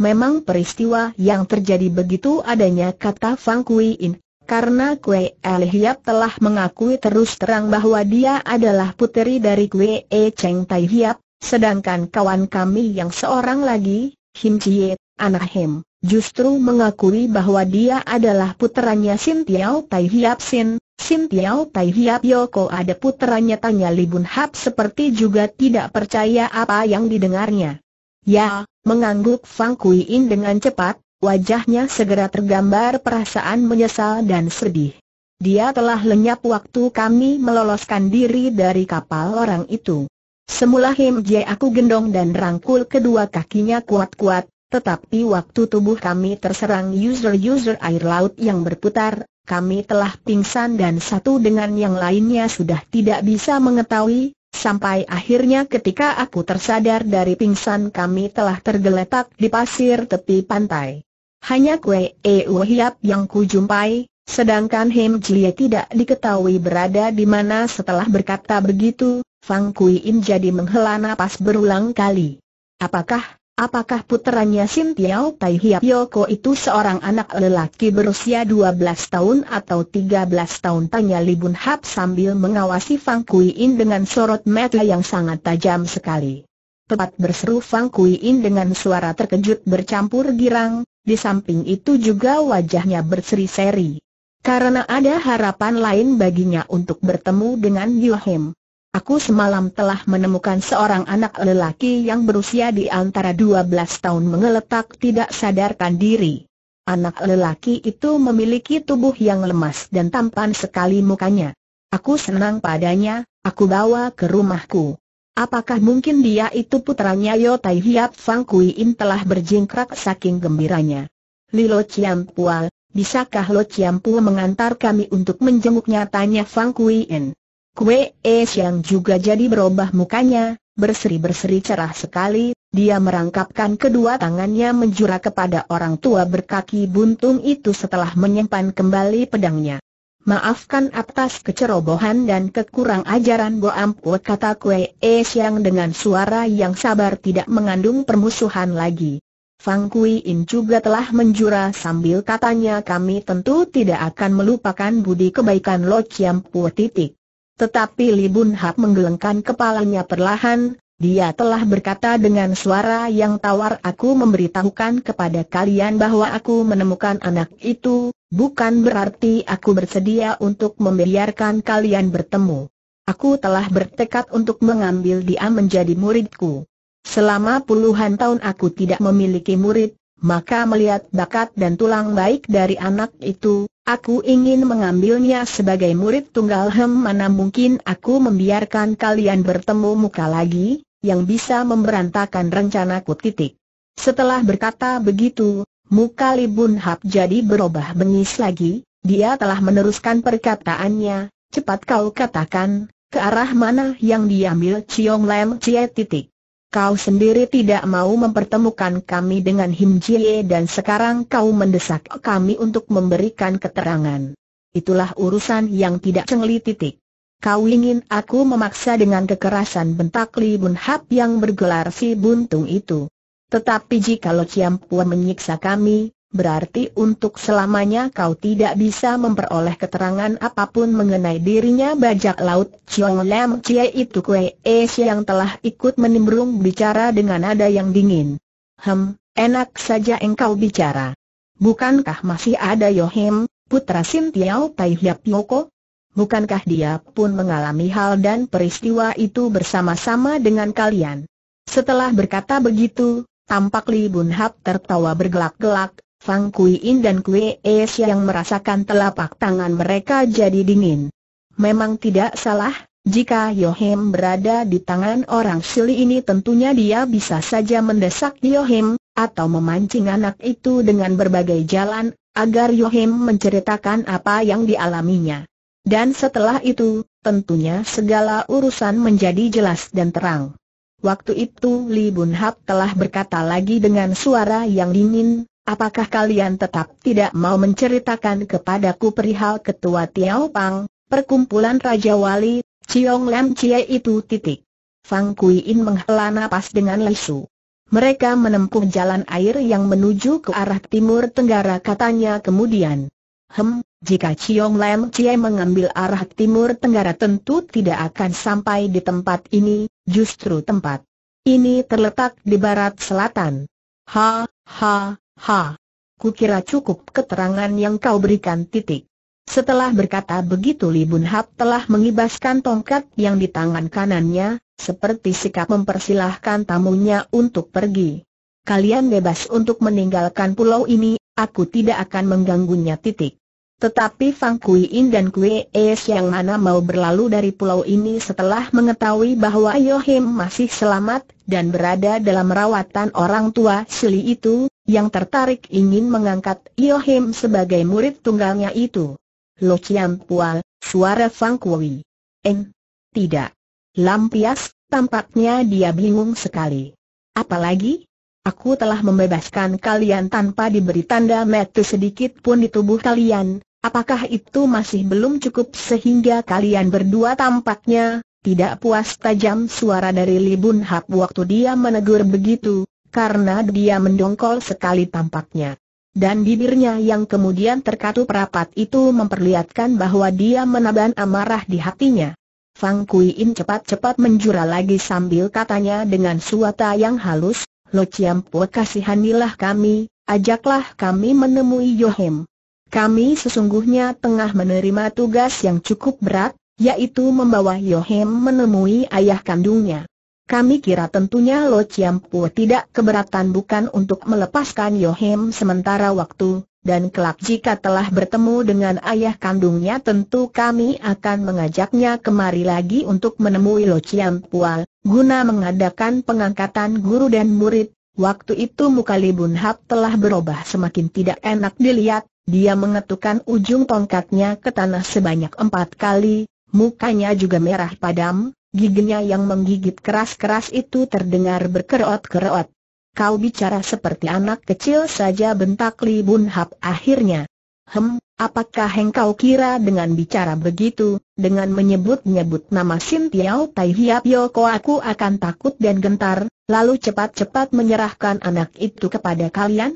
Memang peristiwa yang terjadi begitu adanya kata Fang Kui In, karena Kue Hiyap telah mengakui terus terang bahwa dia adalah puteri dari Kue E Cheng Tai Hiap, sedangkan kawan kami yang seorang lagi, Him Chie, anak Him, justru mengakui bahwa dia adalah puteranya Sin Tiao Tai Hiap Sin, Sin Tiao Tai Hiap Yoko ada puteranya tanya Libun Hap seperti juga tidak percaya apa yang didengarnya. Ya, mengangguk Fang Kui In dengan cepat, wajahnya segera tergambar perasaan menyesal dan sedih. Dia telah lenyap waktu kami meloloskan diri dari kapal orang itu. Semula Him Jie aku gendong dan rangkul kedua kakinya kuat-kuat, tetapi waktu tubuh kami terserang user-user air laut yang berputar, kami telah pingsan dan satu dengan yang lainnya sudah tidak bisa mengetahui, Sampai akhirnya ketika aku tersadar dari pingsan kami telah tergeletak di pasir tepi pantai. Hanya Kue Ewohiap yang kujumpai, sedangkan Hem Jie tidak diketahui berada di mana setelah berkata begitu, Fang Kui In jadi menghela napas berulang kali. Apakah Apakah putranya Sim Tiao Tai Hiap Yoko itu seorang anak lelaki berusia 12 tahun atau 13 tahun? Tanya Li Bun Hap sambil mengawasi Fang Kui In dengan sorot mata yang sangat tajam sekali. Tepat berseru Fang Kui In dengan suara terkejut bercampur girang, di samping itu juga wajahnya berseri-seri. Karena ada harapan lain baginya untuk bertemu dengan Yohim. Aku semalam telah menemukan seorang anak lelaki yang berusia di antara 12 tahun mengeletak tidak sadarkan diri. Anak lelaki itu memiliki tubuh yang lemas dan tampan sekali mukanya. Aku senang padanya, aku bawa ke rumahku. Apakah mungkin dia itu putranya Yotai Hiap Fang Kui In telah berjingkrak saking gembiranya. Lilo Pua, bisakah Lo Pua mengantar kami untuk menjenguknya tanya Fang Kui In. Kue Es yang juga jadi berubah mukanya, berseri-berseri cerah sekali, dia merangkapkan kedua tangannya menjura kepada orang tua berkaki buntung itu setelah menyimpan kembali pedangnya. Maafkan atas kecerobohan dan kekurang ajaran Bo Ampue kata Kue es yang dengan suara yang sabar tidak mengandung permusuhan lagi. Fang Kui In juga telah menjura sambil katanya kami tentu tidak akan melupakan budi kebaikan Lo Chiam Pue titik. Tetapi Li Bun Hap menggelengkan kepalanya perlahan, dia telah berkata dengan suara yang tawar aku memberitahukan kepada kalian bahwa aku menemukan anak itu, bukan berarti aku bersedia untuk membiarkan kalian bertemu. Aku telah bertekad untuk mengambil dia menjadi muridku. Selama puluhan tahun aku tidak memiliki murid, maka melihat bakat dan tulang baik dari anak itu, Aku ingin mengambilnya sebagai murid tunggal hem mana mungkin aku membiarkan kalian bertemu muka lagi, yang bisa memberantakan rencanaku titik. Setelah berkata begitu, muka Libun Hap jadi berubah bengis lagi, dia telah meneruskan perkataannya, cepat kau katakan, ke arah mana yang diambil Ciong Lam Cie titik kau sendiri tidak mau mempertemukan kami dengan Him Jie dan sekarang kau mendesak kami untuk memberikan keterangan. Itulah urusan yang tidak cengli titik. Kau ingin aku memaksa dengan kekerasan bentak Li Bun Hap yang bergelar si buntung itu. Tetapi jikalau Chiam Pua menyiksa kami, berarti untuk selamanya kau tidak bisa memperoleh keterangan apapun mengenai dirinya bajak laut Chiong Lam Chie itu Kue Es yang telah ikut menimbrung bicara dengan nada yang dingin. Hem, enak saja engkau bicara. Bukankah masih ada Yohim, putra Sin Tiao Tai Hiap Yoko? Bukankah dia pun mengalami hal dan peristiwa itu bersama-sama dengan kalian? Setelah berkata begitu, tampak Li Bun Hap tertawa bergelak-gelak, Fang Kui In dan Kue Es yang merasakan telapak tangan mereka jadi dingin. Memang tidak salah, jika Yohim berada di tangan orang Sili ini tentunya dia bisa saja mendesak Yohim, atau memancing anak itu dengan berbagai jalan, agar Yohim menceritakan apa yang dialaminya. Dan setelah itu, tentunya segala urusan menjadi jelas dan terang. Waktu itu Li Bun Hap telah berkata lagi dengan suara yang dingin, apakah kalian tetap tidak mau menceritakan kepadaku perihal ketua Tiao Pang, perkumpulan Raja Wali, Ciong Lam Chie itu titik. Fang Kui In menghela napas dengan lesu. Mereka menempuh jalan air yang menuju ke arah timur tenggara katanya kemudian. Hem, jika Ciong Lam Chie mengambil arah timur tenggara tentu tidak akan sampai di tempat ini, justru tempat ini terletak di barat selatan. Ha, ha, Ha! Kukira cukup keterangan yang kau berikan titik. Setelah berkata begitu Li Bun Hap telah mengibaskan tongkat yang di tangan kanannya, seperti sikap mempersilahkan tamunya untuk pergi. Kalian bebas untuk meninggalkan pulau ini, aku tidak akan mengganggunya titik. Tetapi Fang Kui In dan Kui Es yang mana mau berlalu dari pulau ini setelah mengetahui bahwa Yohim masih selamat dan berada dalam rawatan orang tua Sili itu, yang tertarik ingin mengangkat Yohim sebagai murid tunggalnya itu. Lo Chiam Pual, suara Fang Kui. Eng. Tidak. Lampias, tampaknya dia bingung sekali. Apalagi? Aku telah membebaskan kalian tanpa diberi tanda metu sedikit pun di tubuh kalian, Apakah itu masih belum cukup sehingga kalian berdua tampaknya tidak puas tajam suara dari Libun Hap waktu dia menegur begitu, karena dia mendongkol sekali tampaknya. Dan bibirnya yang kemudian terkatup rapat itu memperlihatkan bahwa dia menaban amarah di hatinya. Fang Kui cepat-cepat menjura lagi sambil katanya dengan suara yang halus, Lo Chiampo kasihanilah kami, ajaklah kami menemui Yohem kami sesungguhnya tengah menerima tugas yang cukup berat, yaitu membawa Yohem menemui ayah kandungnya. Kami kira tentunya Lo Pu tidak keberatan bukan untuk melepaskan Yohem sementara waktu, dan kelak jika telah bertemu dengan ayah kandungnya tentu kami akan mengajaknya kemari lagi untuk menemui Lo Pu, guna mengadakan pengangkatan guru dan murid. Waktu itu muka Libun Hap telah berubah semakin tidak enak dilihat, dia mengetukkan ujung tongkatnya ke tanah sebanyak empat kali, mukanya juga merah padam, giginya yang menggigit keras-keras itu terdengar berkerot-kerot. Kau bicara seperti anak kecil saja bentak Li Bun Hap akhirnya. Hem, apakah engkau kira dengan bicara begitu, dengan menyebut-nyebut nama Sin Tiao Tai Hiap Yoko aku akan takut dan gentar, lalu cepat-cepat menyerahkan anak itu kepada kalian?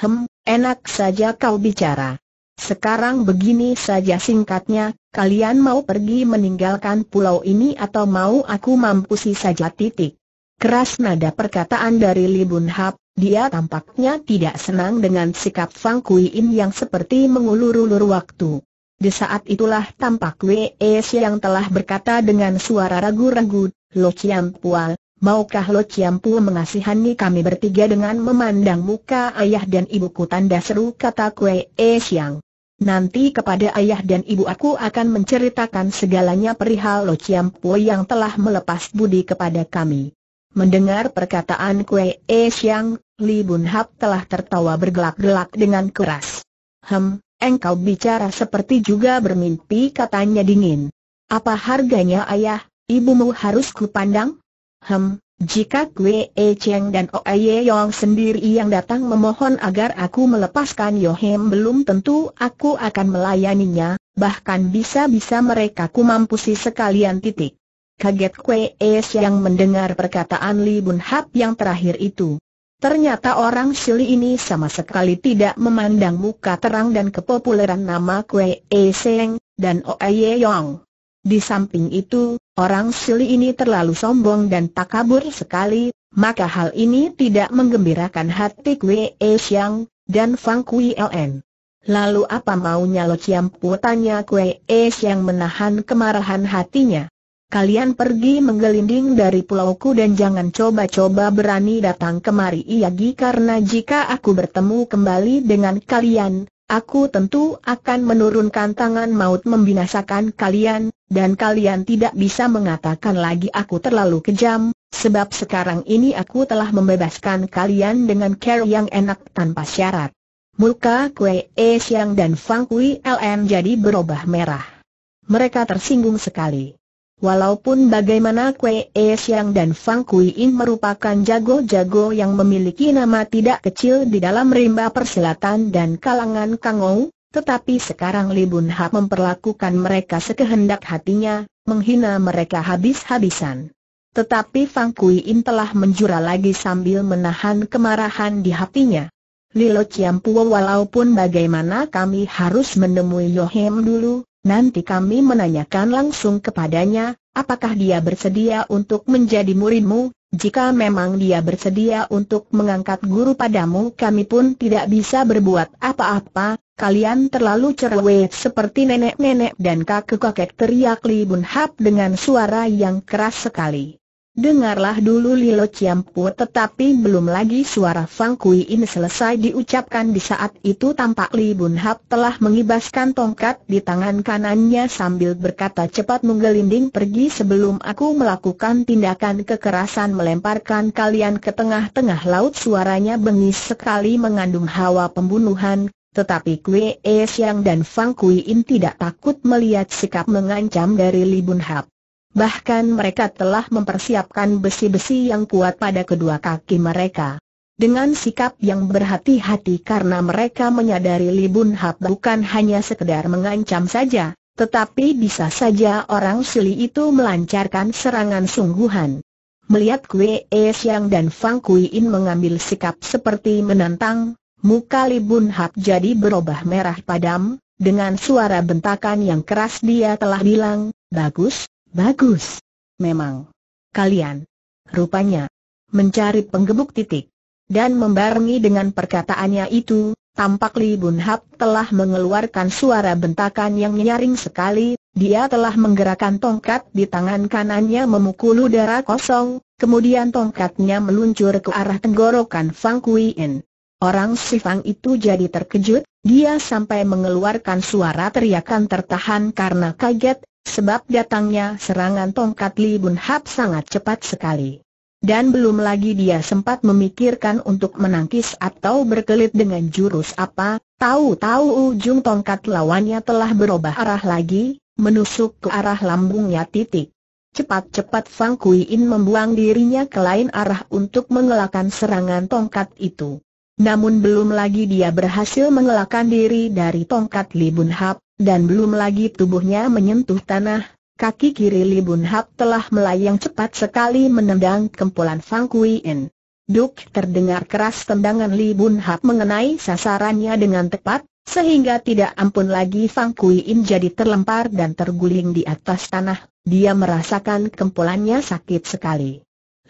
Hem, enak saja kau bicara. Sekarang begini saja singkatnya, kalian mau pergi meninggalkan pulau ini atau mau aku mampusi saja titik. Keras nada perkataan dari Li Bun Hap, dia tampaknya tidak senang dengan sikap Fang Kui yang seperti mengulur-ulur waktu. Di saat itulah tampak Wei yang telah berkata dengan suara ragu-ragu, Lo Chiang Pual, Maukah Lo Ciampu mengasihani kami bertiga dengan memandang muka ayah dan ibuku tanda seru kata Kue E Siang. Nanti kepada ayah dan ibu aku akan menceritakan segalanya perihal Lo Ciampu yang telah melepas budi kepada kami. Mendengar perkataan Kue E Siang, Li Bun Hap telah tertawa bergelak-gelak dengan keras. Hem, engkau bicara seperti juga bermimpi katanya dingin. Apa harganya ayah, ibumu harus kupandang? Hem, jika Kwe E Cheng dan O Ye Yong sendiri yang datang memohon agar aku melepaskan Yohem belum tentu aku akan melayaninya, bahkan bisa-bisa mereka ku si sekalian titik. Kaget Kwe E yang mendengar perkataan Li Bun Hap yang terakhir itu. Ternyata orang Sili ini sama sekali tidak memandang muka terang dan kepopuleran nama Kwe E Cheng dan O Ye Yong. Di samping itu, Orang Sili ini terlalu sombong dan takabur sekali, maka hal ini tidak menggembirakan hati Kwe E Siang dan Fang Kui Ln. Lalu apa maunya Lo Ciampu tanya Kwe E Siang menahan kemarahan hatinya. Kalian pergi menggelinding dari pulauku dan jangan coba-coba berani datang kemari iagi karena jika aku bertemu kembali dengan kalian, Aku tentu akan menurunkan tangan maut membinasakan kalian, dan kalian tidak bisa mengatakan lagi aku terlalu kejam, sebab sekarang ini aku telah membebaskan kalian dengan care yang enak tanpa syarat. Muka Kue E Siang dan Fang Kui LM jadi berubah merah. Mereka tersinggung sekali. Walaupun bagaimana Kwe E Siang dan Fang Kui In merupakan jago-jago yang memiliki nama tidak kecil di dalam rimba persilatan dan kalangan Kangou, tetapi sekarang Li Bun Ha memperlakukan mereka sekehendak hatinya, menghina mereka habis-habisan. Tetapi Fang Kui In telah menjura lagi sambil menahan kemarahan di hatinya. Lilo Pua walaupun bagaimana kami harus menemui Yohem dulu, Nanti kami menanyakan langsung kepadanya, apakah dia bersedia untuk menjadi muridmu, jika memang dia bersedia untuk mengangkat guru padamu kami pun tidak bisa berbuat apa-apa, kalian terlalu cerewet seperti nenek-nenek dan kakek-kakek teriak Li Bun Hap dengan suara yang keras sekali. Dengarlah dulu Lilo Ciampu tetapi belum lagi suara Fang Kui ini selesai diucapkan di saat itu tampak Li Bun Hap telah mengibaskan tongkat di tangan kanannya sambil berkata cepat menggelinding pergi sebelum aku melakukan tindakan kekerasan melemparkan kalian ke tengah-tengah laut suaranya bengis sekali mengandung hawa pembunuhan tetapi Kue Siang dan Fang Kui In tidak takut melihat sikap mengancam dari Li Bun Hap. Bahkan mereka telah mempersiapkan besi-besi yang kuat pada kedua kaki mereka. Dengan sikap yang berhati-hati karena mereka menyadari Li Bun Hap bukan hanya sekedar mengancam saja, tetapi bisa saja orang Sili itu melancarkan serangan sungguhan. Melihat Kue E Siang dan Fang Kui In mengambil sikap seperti menantang, muka Li Bun Hap jadi berubah merah padam, dengan suara bentakan yang keras dia telah bilang, Bagus, Bagus. Memang. Kalian. Rupanya. Mencari penggebuk titik. Dan membarengi dengan perkataannya itu, tampak Li Bun Hap telah mengeluarkan suara bentakan yang nyaring sekali, dia telah menggerakkan tongkat di tangan kanannya memukul udara kosong, kemudian tongkatnya meluncur ke arah tenggorokan Fang Kuiin. Orang si Fang itu jadi terkejut, dia sampai mengeluarkan suara teriakan tertahan karena kaget, Sebab datangnya serangan tongkat Li Bun Hap sangat cepat sekali. Dan belum lagi dia sempat memikirkan untuk menangkis atau berkelit dengan jurus apa, tahu-tahu ujung tongkat lawannya telah berubah arah lagi, menusuk ke arah lambungnya titik. Cepat-cepat Fang Kui In membuang dirinya ke lain arah untuk mengelakkan serangan tongkat itu. Namun belum lagi dia berhasil mengelakkan diri dari tongkat Li Bun Hap, dan belum lagi tubuhnya menyentuh tanah, kaki kiri Li Bun Hap telah melayang cepat sekali menendang kempulan Fang Kui In. Duk terdengar keras tendangan Li Bun Hap mengenai sasarannya dengan tepat, sehingga tidak ampun lagi Fang Kui In jadi terlempar dan terguling di atas tanah, dia merasakan kempulannya sakit sekali.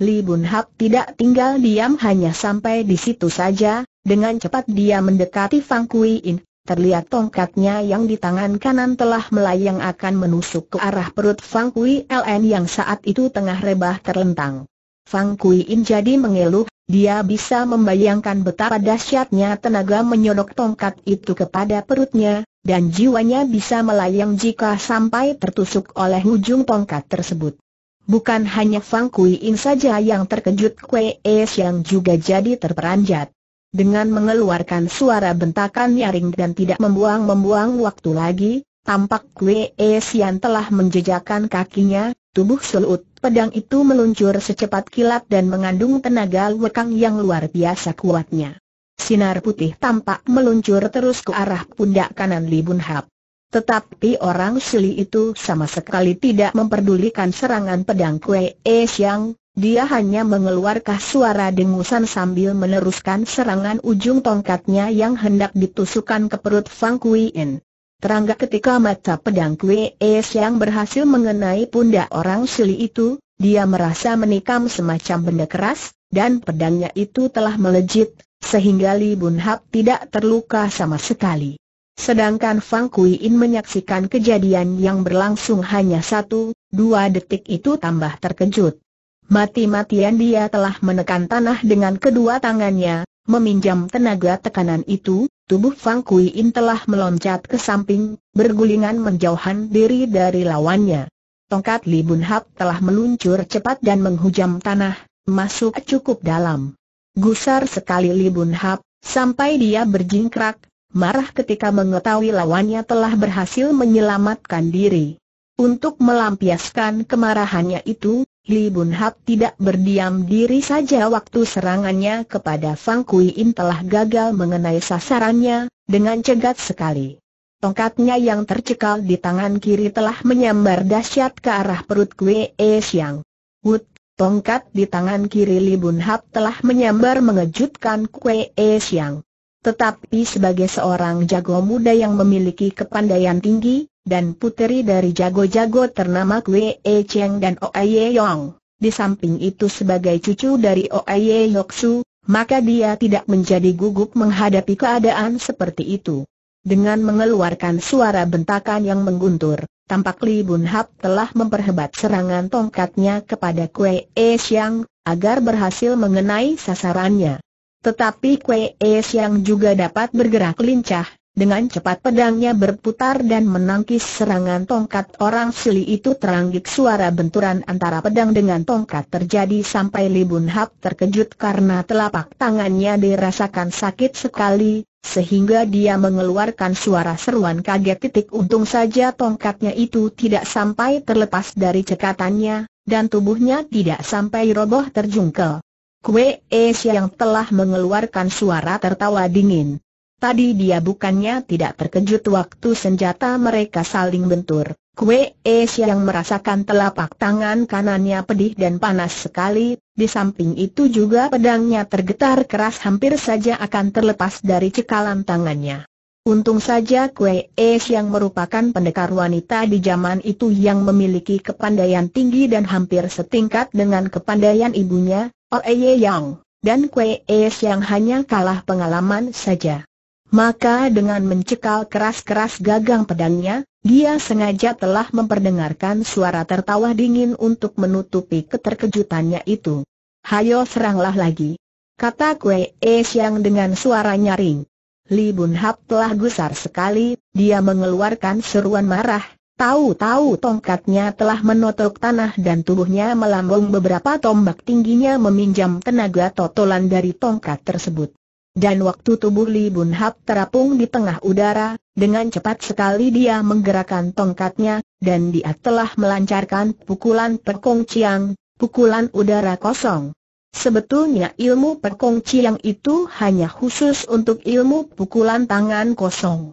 Li Bun Hak tidak tinggal diam hanya sampai di situ saja, dengan cepat dia mendekati Fang Kui In. Terlihat tongkatnya yang di tangan kanan telah melayang akan menusuk ke arah perut Fang Kui LN yang saat itu tengah rebah terlentang. Fang Kui In jadi mengeluh, dia bisa membayangkan betapa dahsyatnya tenaga menyodok tongkat itu kepada perutnya, dan jiwanya bisa melayang jika sampai tertusuk oleh ujung tongkat tersebut. Bukan hanya Fang Kui In saja yang terkejut Kue Es yang juga jadi terperanjat. Dengan mengeluarkan suara bentakan nyaring dan tidak membuang-membuang waktu lagi, tampak Kue Es yang telah menjejakkan kakinya, tubuh selut pedang itu meluncur secepat kilat dan mengandung tenaga lekang yang luar biasa kuatnya. Sinar putih tampak meluncur terus ke arah pundak kanan Li Bun Hap. Tetapi orang Sili itu sama sekali tidak memperdulikan serangan pedang Kue E Siang, dia hanya mengeluarkan suara dengusan sambil meneruskan serangan ujung tongkatnya yang hendak ditusukkan ke perut Fang Kui En. Terangga ketika mata pedang Kue Es yang berhasil mengenai pundak orang Sili itu, dia merasa menikam semacam benda keras, dan pedangnya itu telah melejit, sehingga Li Bun Hap tidak terluka sama sekali. Sedangkan Fang Kui In menyaksikan kejadian yang berlangsung hanya satu, dua detik itu tambah terkejut. Mati-matian dia telah menekan tanah dengan kedua tangannya, meminjam tenaga tekanan itu, tubuh Fang Kui In telah meloncat ke samping, bergulingan menjauhan diri dari lawannya. Tongkat Li Bun Hap telah meluncur cepat dan menghujam tanah, masuk cukup dalam. Gusar sekali Li Bun Hap, sampai dia berjingkrak, marah ketika mengetahui lawannya telah berhasil menyelamatkan diri. Untuk melampiaskan kemarahannya itu, Li Bun Hap tidak berdiam diri saja waktu serangannya kepada Fang Kui In telah gagal mengenai sasarannya, dengan cegat sekali. Tongkatnya yang tercekal di tangan kiri telah menyambar dahsyat ke arah perut Kue E Siang. Wut, tongkat di tangan kiri Li Bun Hap telah menyambar mengejutkan Kue E Siang. Tetapi sebagai seorang jago muda yang memiliki kepandaian tinggi, dan puteri dari jago-jago ternama Kwe E Cheng dan Ye Yong, di samping itu sebagai cucu dari Oye Su, maka dia tidak menjadi gugup menghadapi keadaan seperti itu. Dengan mengeluarkan suara bentakan yang mengguntur, tampak Li Bun Hap telah memperhebat serangan tongkatnya kepada Kwe E Xiang, agar berhasil mengenai sasarannya. Tetapi Kwe Es yang juga dapat bergerak lincah, dengan cepat pedangnya berputar dan menangkis serangan tongkat orang Sili itu teranggik suara benturan antara pedang dengan tongkat terjadi sampai Libun Hap terkejut karena telapak tangannya dirasakan sakit sekali, sehingga dia mengeluarkan suara seruan kaget titik untung saja tongkatnya itu tidak sampai terlepas dari cekatannya, dan tubuhnya tidak sampai roboh terjungkel. Kue Esia yang telah mengeluarkan suara tertawa dingin. Tadi dia bukannya tidak terkejut waktu senjata mereka saling bentur. Kue Esia yang merasakan telapak tangan kanannya pedih dan panas sekali, di samping itu juga pedangnya tergetar keras hampir saja akan terlepas dari cekalan tangannya. Untung saja Kue Es yang merupakan pendekar wanita di zaman itu yang memiliki kepandaian tinggi dan hampir setingkat dengan kepandaian ibunya, Oeye Yang, dan Kwe Es yang hanya kalah pengalaman saja. Maka dengan mencekal keras-keras gagang pedangnya, dia sengaja telah memperdengarkan suara tertawa dingin untuk menutupi keterkejutannya itu. Hayo seranglah lagi. Kata Kwe Es yang dengan suara nyaring. Li Bun Hap telah gusar sekali, dia mengeluarkan seruan marah, Tahu-tahu tongkatnya telah menotok tanah dan tubuhnya melambung beberapa tombak tingginya meminjam tenaga totolan dari tongkat tersebut. Dan waktu tubuh Li Bun Hap terapung di tengah udara, dengan cepat sekali dia menggerakkan tongkatnya, dan dia telah melancarkan pukulan perkong ciang, pukulan udara kosong. Sebetulnya ilmu perkong ciang itu hanya khusus untuk ilmu pukulan tangan kosong.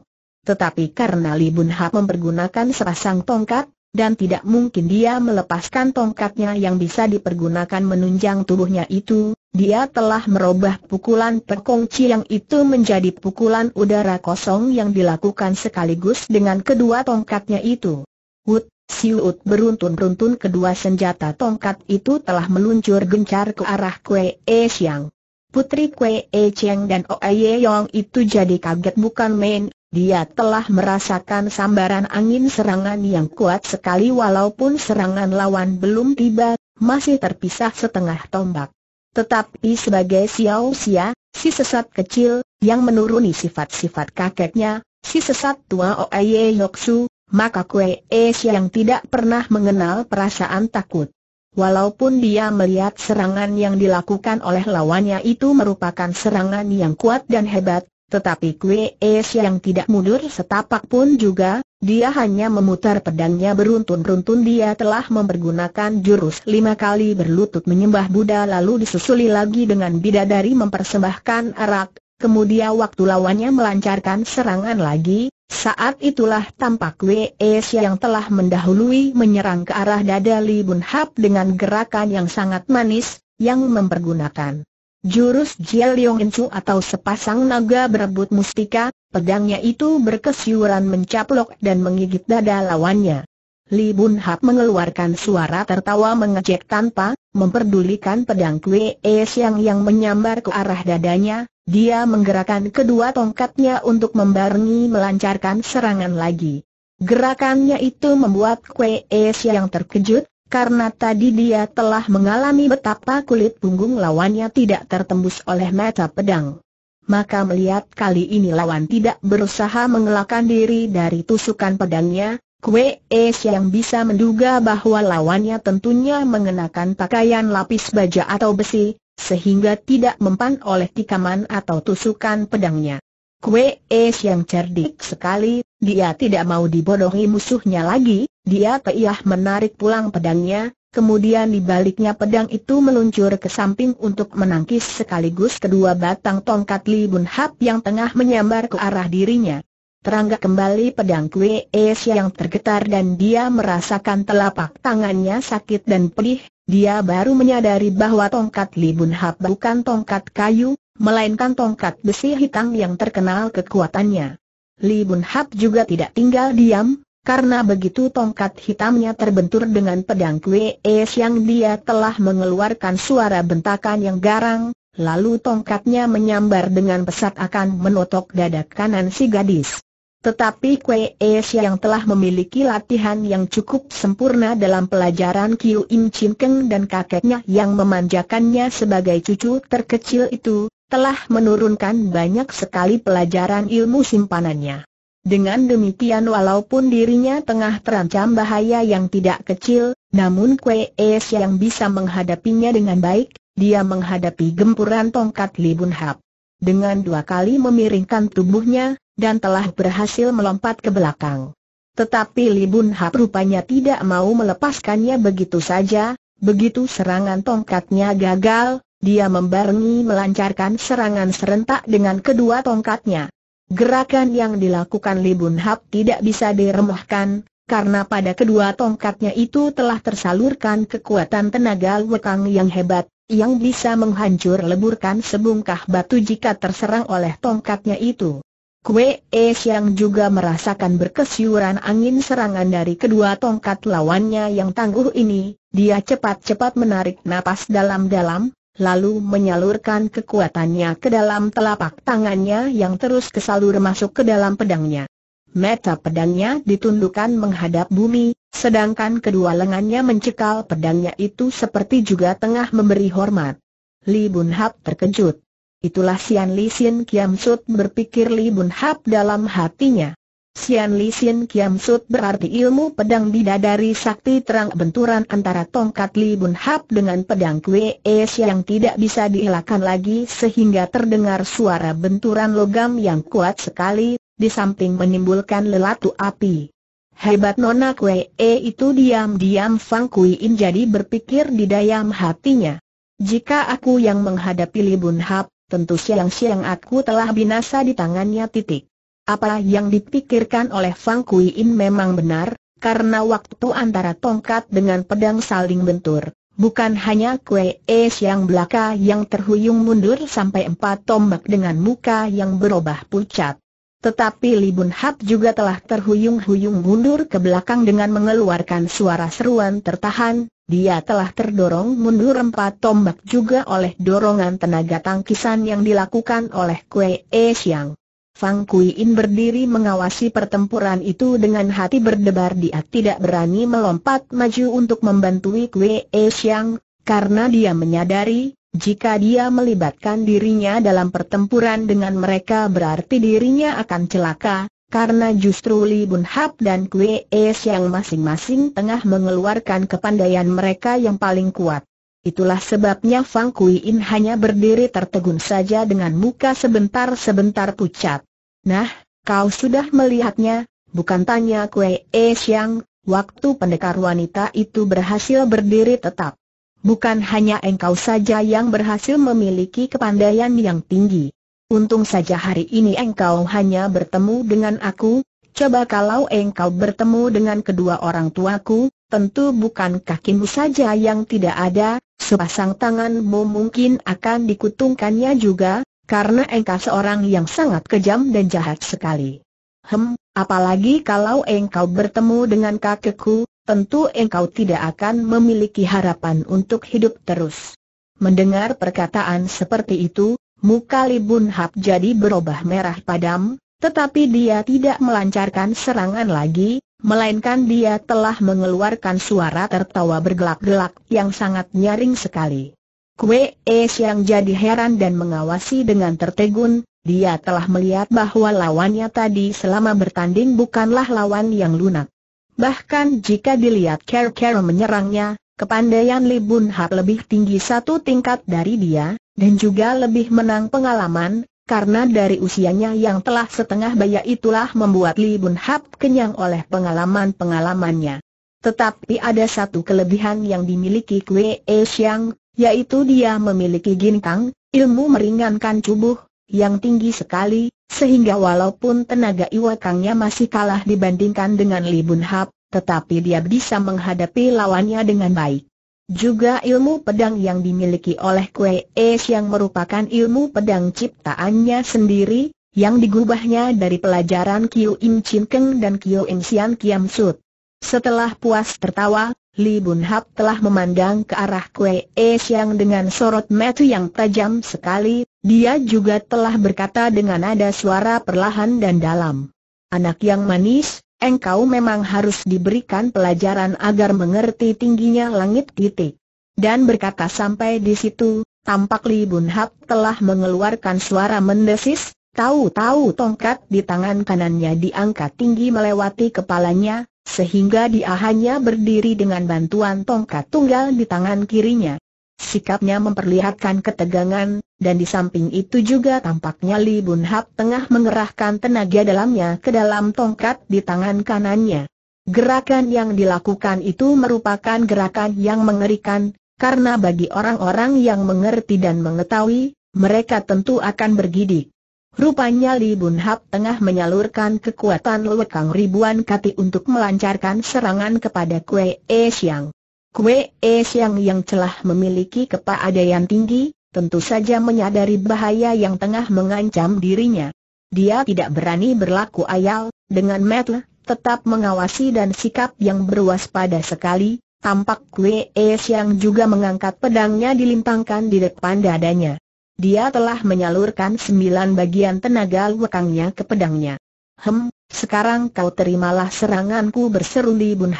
Tetapi karena Li Bun Hap mempergunakan sepasang tongkat, dan tidak mungkin dia melepaskan tongkatnya yang bisa dipergunakan menunjang tubuhnya itu, dia telah merubah pukulan Pekong Chiang itu menjadi pukulan udara kosong yang dilakukan sekaligus dengan kedua tongkatnya itu. Wut, siut beruntun-beruntun kedua senjata tongkat itu telah meluncur gencar ke arah Kwe E Siang. Putri Kwe E Cheng dan Oe Ye Yong itu jadi kaget bukan main, dia telah merasakan sambaran angin serangan yang kuat sekali walaupun serangan lawan belum tiba, masih terpisah setengah tombak. Tetapi sebagai Xiao Xia, si sesat kecil, yang menuruni sifat-sifat kakeknya, si sesat tua Oye Yoksu, maka Kue Es yang tidak pernah mengenal perasaan takut. Walaupun dia melihat serangan yang dilakukan oleh lawannya itu merupakan serangan yang kuat dan hebat, tetapi Kue Es yang tidak mundur setapak pun juga, dia hanya memutar pedangnya beruntun beruntun dia telah mempergunakan jurus lima kali berlutut menyembah Buddha lalu disusuli lagi dengan bidadari mempersembahkan arak, kemudian waktu lawannya melancarkan serangan lagi, saat itulah tampak Kue Es yang telah mendahului menyerang ke arah dada Li Bun Hap dengan gerakan yang sangat manis, yang mempergunakan Jurus Jiel Yong Insu atau sepasang naga berebut mustika, pedangnya itu berkesiuran mencaplok dan menggigit dada lawannya. Li Bun Hap mengeluarkan suara tertawa mengejek tanpa memperdulikan pedang Kwe Siang yang menyambar ke arah dadanya, dia menggerakkan kedua tongkatnya untuk membarengi melancarkan serangan lagi. Gerakannya itu membuat Kwe Siang terkejut, karena tadi dia telah mengalami betapa kulit punggung lawannya tidak tertembus oleh mata pedang. Maka melihat kali ini lawan tidak berusaha mengelakkan diri dari tusukan pedangnya, Kue Es yang bisa menduga bahwa lawannya tentunya mengenakan pakaian lapis baja atau besi, sehingga tidak mempan oleh tikaman atau tusukan pedangnya. Kue Es yang cerdik sekali, dia tidak mau dibodohi musuhnya lagi, dia teiyah menarik pulang pedangnya, kemudian dibaliknya pedang itu meluncur ke samping untuk menangkis sekaligus kedua batang tongkat Li Bun Hap yang tengah menyambar ke arah dirinya. Terangga kembali pedang Kue Es yang tergetar dan dia merasakan telapak tangannya sakit dan pedih, dia baru menyadari bahwa tongkat Li Bun Hap bukan tongkat kayu, melainkan tongkat besi hitam yang terkenal kekuatannya. Li Bun Hap juga tidak tinggal diam, karena begitu tongkat hitamnya terbentur dengan pedang Kwe Es yang dia telah mengeluarkan suara bentakan yang garang, lalu tongkatnya menyambar dengan pesat akan menotok dada kanan si gadis. Tetapi Kwe Es yang telah memiliki latihan yang cukup sempurna dalam pelajaran Kiu Im Chin Keng dan kakeknya yang memanjakannya sebagai cucu terkecil itu, telah menurunkan banyak sekali pelajaran ilmu simpanannya. Dengan demikian walaupun dirinya tengah terancam bahaya yang tidak kecil, namun Kwe Es yang bisa menghadapinya dengan baik, dia menghadapi gempuran tongkat Libun Hap. Dengan dua kali memiringkan tubuhnya, dan telah berhasil melompat ke belakang. Tetapi Libun Hap rupanya tidak mau melepaskannya begitu saja, begitu serangan tongkatnya gagal, dia membarengi melancarkan serangan serentak dengan kedua tongkatnya. Gerakan yang dilakukan Li Bun Hap tidak bisa diremehkan, karena pada kedua tongkatnya itu telah tersalurkan kekuatan tenaga wekang yang hebat, yang bisa menghancur leburkan sebungkah batu jika terserang oleh tongkatnya itu. Kue Es yang juga merasakan berkesiuran angin serangan dari kedua tongkat lawannya yang tangguh ini, dia cepat-cepat menarik napas dalam-dalam, lalu menyalurkan kekuatannya ke dalam telapak tangannya yang terus kesalur masuk ke dalam pedangnya. Meta pedangnya ditundukkan menghadap bumi, sedangkan kedua lengannya mencekal pedangnya itu seperti juga tengah memberi hormat. Li Bun Hap terkejut. Itulah Sian Li Sin Kiam Sut berpikir Li Bun Hap dalam hatinya. Xian Li Sin Kiam Sut berarti ilmu pedang bidadari sakti terang benturan antara tongkat Li Bun Hap dengan pedang Kwe E yang tidak bisa dielakkan lagi sehingga terdengar suara benturan logam yang kuat sekali, di samping menimbulkan lelatu api. Hebat Nona Kwe E itu diam-diam Fang Kui In jadi berpikir di dayam hatinya. Jika aku yang menghadapi Li Bun Hap, tentu siang-siang aku telah binasa di tangannya titik. Apa yang dipikirkan oleh Fang Kui In memang benar, karena waktu antara tongkat dengan pedang saling bentur. Bukan hanya Kue Es yang belaka yang terhuyung mundur sampai empat tombak dengan muka yang berubah pucat. Tetapi Li Bun Hap juga telah terhuyung-huyung mundur ke belakang dengan mengeluarkan suara seruan tertahan, dia telah terdorong mundur empat tombak juga oleh dorongan tenaga tangkisan yang dilakukan oleh Kue Es yang. Fang Kuiin berdiri mengawasi pertempuran itu dengan hati berdebar dia tidak berani melompat maju untuk membantu Kwe E Xiang, karena dia menyadari, jika dia melibatkan dirinya dalam pertempuran dengan mereka berarti dirinya akan celaka, karena justru Li Bun Hap dan Kwe E Xiang masing-masing tengah mengeluarkan kepandaian mereka yang paling kuat. Itulah sebabnya Fang Kuiin hanya berdiri tertegun saja dengan muka sebentar-sebentar pucat. Nah, kau sudah melihatnya, bukan tanya Kue E Siang, waktu pendekar wanita itu berhasil berdiri tetap. Bukan hanya engkau saja yang berhasil memiliki kepandaian yang tinggi. Untung saja hari ini engkau hanya bertemu dengan aku, coba kalau engkau bertemu dengan kedua orang tuaku, tentu bukan kakimu saja yang tidak ada, sepasang tanganmu mungkin akan dikutungkannya juga, karena engkau seorang yang sangat kejam dan jahat sekali. Hem, apalagi kalau engkau bertemu dengan kakekku, tentu engkau tidak akan memiliki harapan untuk hidup terus. Mendengar perkataan seperti itu, muka Libun Hap jadi berubah merah padam, tetapi dia tidak melancarkan serangan lagi, melainkan dia telah mengeluarkan suara tertawa bergelak-gelak yang sangat nyaring sekali. Kue Es yang jadi heran dan mengawasi dengan tertegun, dia telah melihat bahwa lawannya tadi selama bertanding bukanlah lawan yang lunak. Bahkan jika dilihat Kera-Kera menyerangnya, kepandaian Li Bun Hap lebih tinggi satu tingkat dari dia, dan juga lebih menang pengalaman, karena dari usianya yang telah setengah baya itulah membuat Li Bun Hap kenyang oleh pengalaman-pengalamannya. Tetapi ada satu kelebihan yang dimiliki Kue E yaitu dia memiliki ginkang, ilmu meringankan tubuh, yang tinggi sekali, sehingga walaupun tenaga iwakangnya masih kalah dibandingkan dengan Li Bun Hap, tetapi dia bisa menghadapi lawannya dengan baik. Juga ilmu pedang yang dimiliki oleh Kue Es yang merupakan ilmu pedang ciptaannya sendiri, yang digubahnya dari pelajaran Kiu Im Chin Keng dan Kiu Im Sian Kiam Sut. Setelah puas tertawa, Li Bun Hap telah memandang ke arah Kue E Siang dengan sorot mata yang tajam sekali, dia juga telah berkata dengan nada suara perlahan dan dalam. Anak yang manis, engkau memang harus diberikan pelajaran agar mengerti tingginya langit titik. Dan berkata sampai di situ, tampak Li Bun Hap telah mengeluarkan suara mendesis, Tahu-tahu tongkat di tangan kanannya diangkat tinggi melewati kepalanya, sehingga dia hanya berdiri dengan bantuan tongkat tunggal di tangan kirinya. Sikapnya memperlihatkan ketegangan, dan di samping itu juga tampaknya Li Bun Hap tengah mengerahkan tenaga dalamnya ke dalam tongkat di tangan kanannya. Gerakan yang dilakukan itu merupakan gerakan yang mengerikan, karena bagi orang-orang yang mengerti dan mengetahui, mereka tentu akan bergidik. Rupanya Li Bun Hap tengah menyalurkan kekuatan lekang ribuan kati untuk melancarkan serangan kepada Kue E Siang. Kue E Siang yang telah memiliki kepaadaian tinggi, tentu saja menyadari bahaya yang tengah mengancam dirinya. Dia tidak berani berlaku ayal, dengan metel, tetap mengawasi dan sikap yang berwaspada sekali, tampak Kue E Siang juga mengangkat pedangnya dilintangkan di depan dadanya. Dia telah menyalurkan sembilan bagian tenaga lekangnya ke pedangnya. Hem, sekarang kau terimalah seranganku berseru Li Bun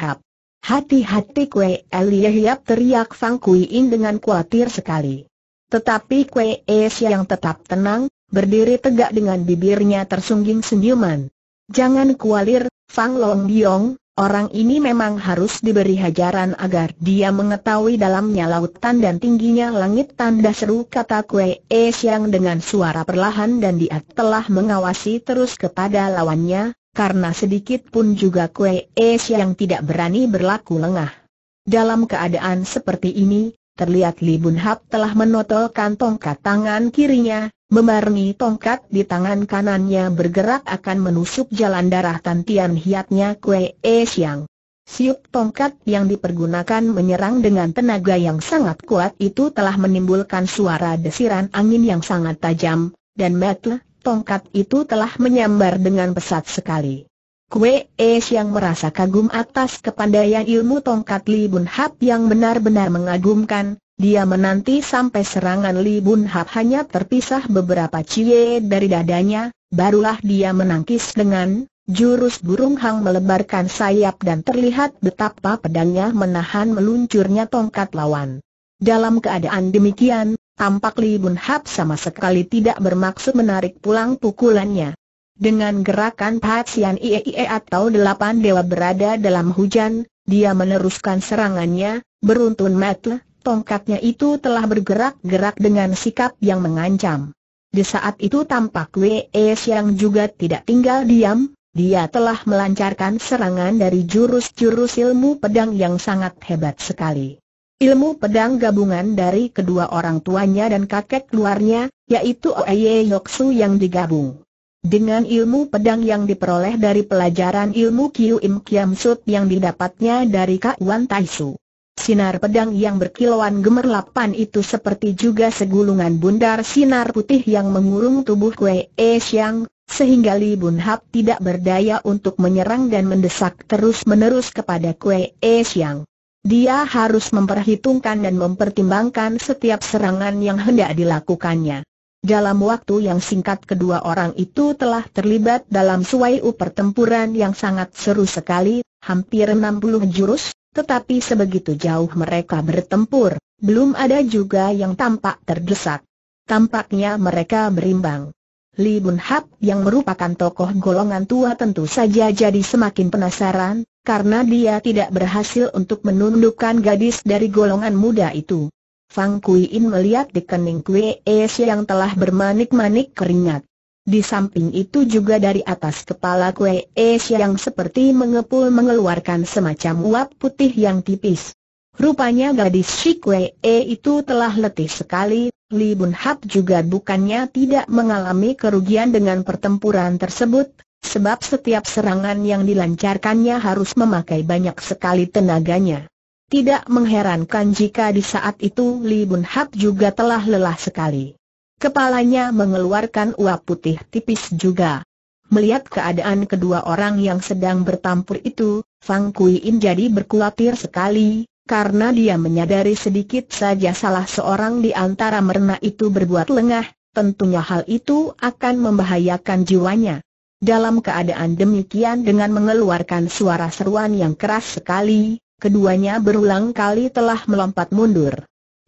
Hati-hati Kue Elie Hiap teriak Fang Kui In dengan khawatir sekali. Tetapi Kue Es yang tetap tenang, berdiri tegak dengan bibirnya tersungging senyuman. Jangan kualir, Fang Long Biong, Orang ini memang harus diberi hajaran agar dia mengetahui dalamnya lautan dan tingginya langit tanda seru kata Kue E Siang dengan suara perlahan dan dia telah mengawasi terus kepada lawannya, karena sedikit pun juga Kue E Siang tidak berani berlaku lengah. Dalam keadaan seperti ini, terlihat Li Bun Hap telah menotolkan tongkat tangan kirinya, Memarni tongkat di tangan kanannya bergerak akan menusuk jalan darah tantian hiatnya Kue E Siang. Siup tongkat yang dipergunakan menyerang dengan tenaga yang sangat kuat itu telah menimbulkan suara desiran angin yang sangat tajam, dan metle, tongkat itu telah menyambar dengan pesat sekali. Kue E Siang merasa kagum atas kepandaian ilmu tongkat Li Bun Hap yang benar-benar mengagumkan, dia menanti sampai serangan Li Bun Hap hanya terpisah beberapa cie dari dadanya, barulah dia menangkis dengan jurus burung hang melebarkan sayap dan terlihat betapa pedangnya menahan meluncurnya tongkat lawan. Dalam keadaan demikian, tampak Li Bun Hap sama sekali tidak bermaksud menarik pulang pukulannya. Dengan gerakan Patsian Iee atau delapan dewa berada dalam hujan, dia meneruskan serangannya, beruntun mata tongkatnya itu telah bergerak-gerak dengan sikap yang mengancam. Di saat itu tampak Wei yang juga tidak tinggal diam, dia telah melancarkan serangan dari jurus-jurus ilmu pedang yang sangat hebat sekali. Ilmu pedang gabungan dari kedua orang tuanya dan kakek luarnya, yaitu Oye Yoksu yang digabung. Dengan ilmu pedang yang diperoleh dari pelajaran ilmu Kiu Im Kiam Sut yang didapatnya dari Kak Wan Taisu. Sinar pedang yang berkilauan gemerlapan itu seperti juga segulungan bundar sinar putih yang mengurung tubuh Kue E Siang, sehingga Li Bun Hap tidak berdaya untuk menyerang dan mendesak terus-menerus kepada Kue E Siang. Dia harus memperhitungkan dan mempertimbangkan setiap serangan yang hendak dilakukannya. Dalam waktu yang singkat kedua orang itu telah terlibat dalam suai pertempuran yang sangat seru sekali, hampir 60 jurus, tetapi sebegitu jauh mereka bertempur, belum ada juga yang tampak terdesak. Tampaknya mereka berimbang. Li Bun Hap yang merupakan tokoh golongan tua tentu saja jadi semakin penasaran, karena dia tidak berhasil untuk menundukkan gadis dari golongan muda itu. Fang Kui In melihat di kening Kue Es yang telah bermanik-manik keringat. Di samping itu juga dari atas kepala kue es yang seperti mengepul mengeluarkan semacam uap putih yang tipis. Rupanya gadis si kue e itu telah letih sekali, Li Bun Hap juga bukannya tidak mengalami kerugian dengan pertempuran tersebut, sebab setiap serangan yang dilancarkannya harus memakai banyak sekali tenaganya. Tidak mengherankan jika di saat itu Li Bun Hap juga telah lelah sekali. Kepalanya mengeluarkan uap putih tipis juga. Melihat keadaan kedua orang yang sedang bertampur itu, Fang Kuiin jadi berkulatir sekali, karena dia menyadari sedikit saja salah seorang di antara merna itu berbuat lengah, tentunya hal itu akan membahayakan jiwanya. Dalam keadaan demikian dengan mengeluarkan suara seruan yang keras sekali, keduanya berulang kali telah melompat mundur.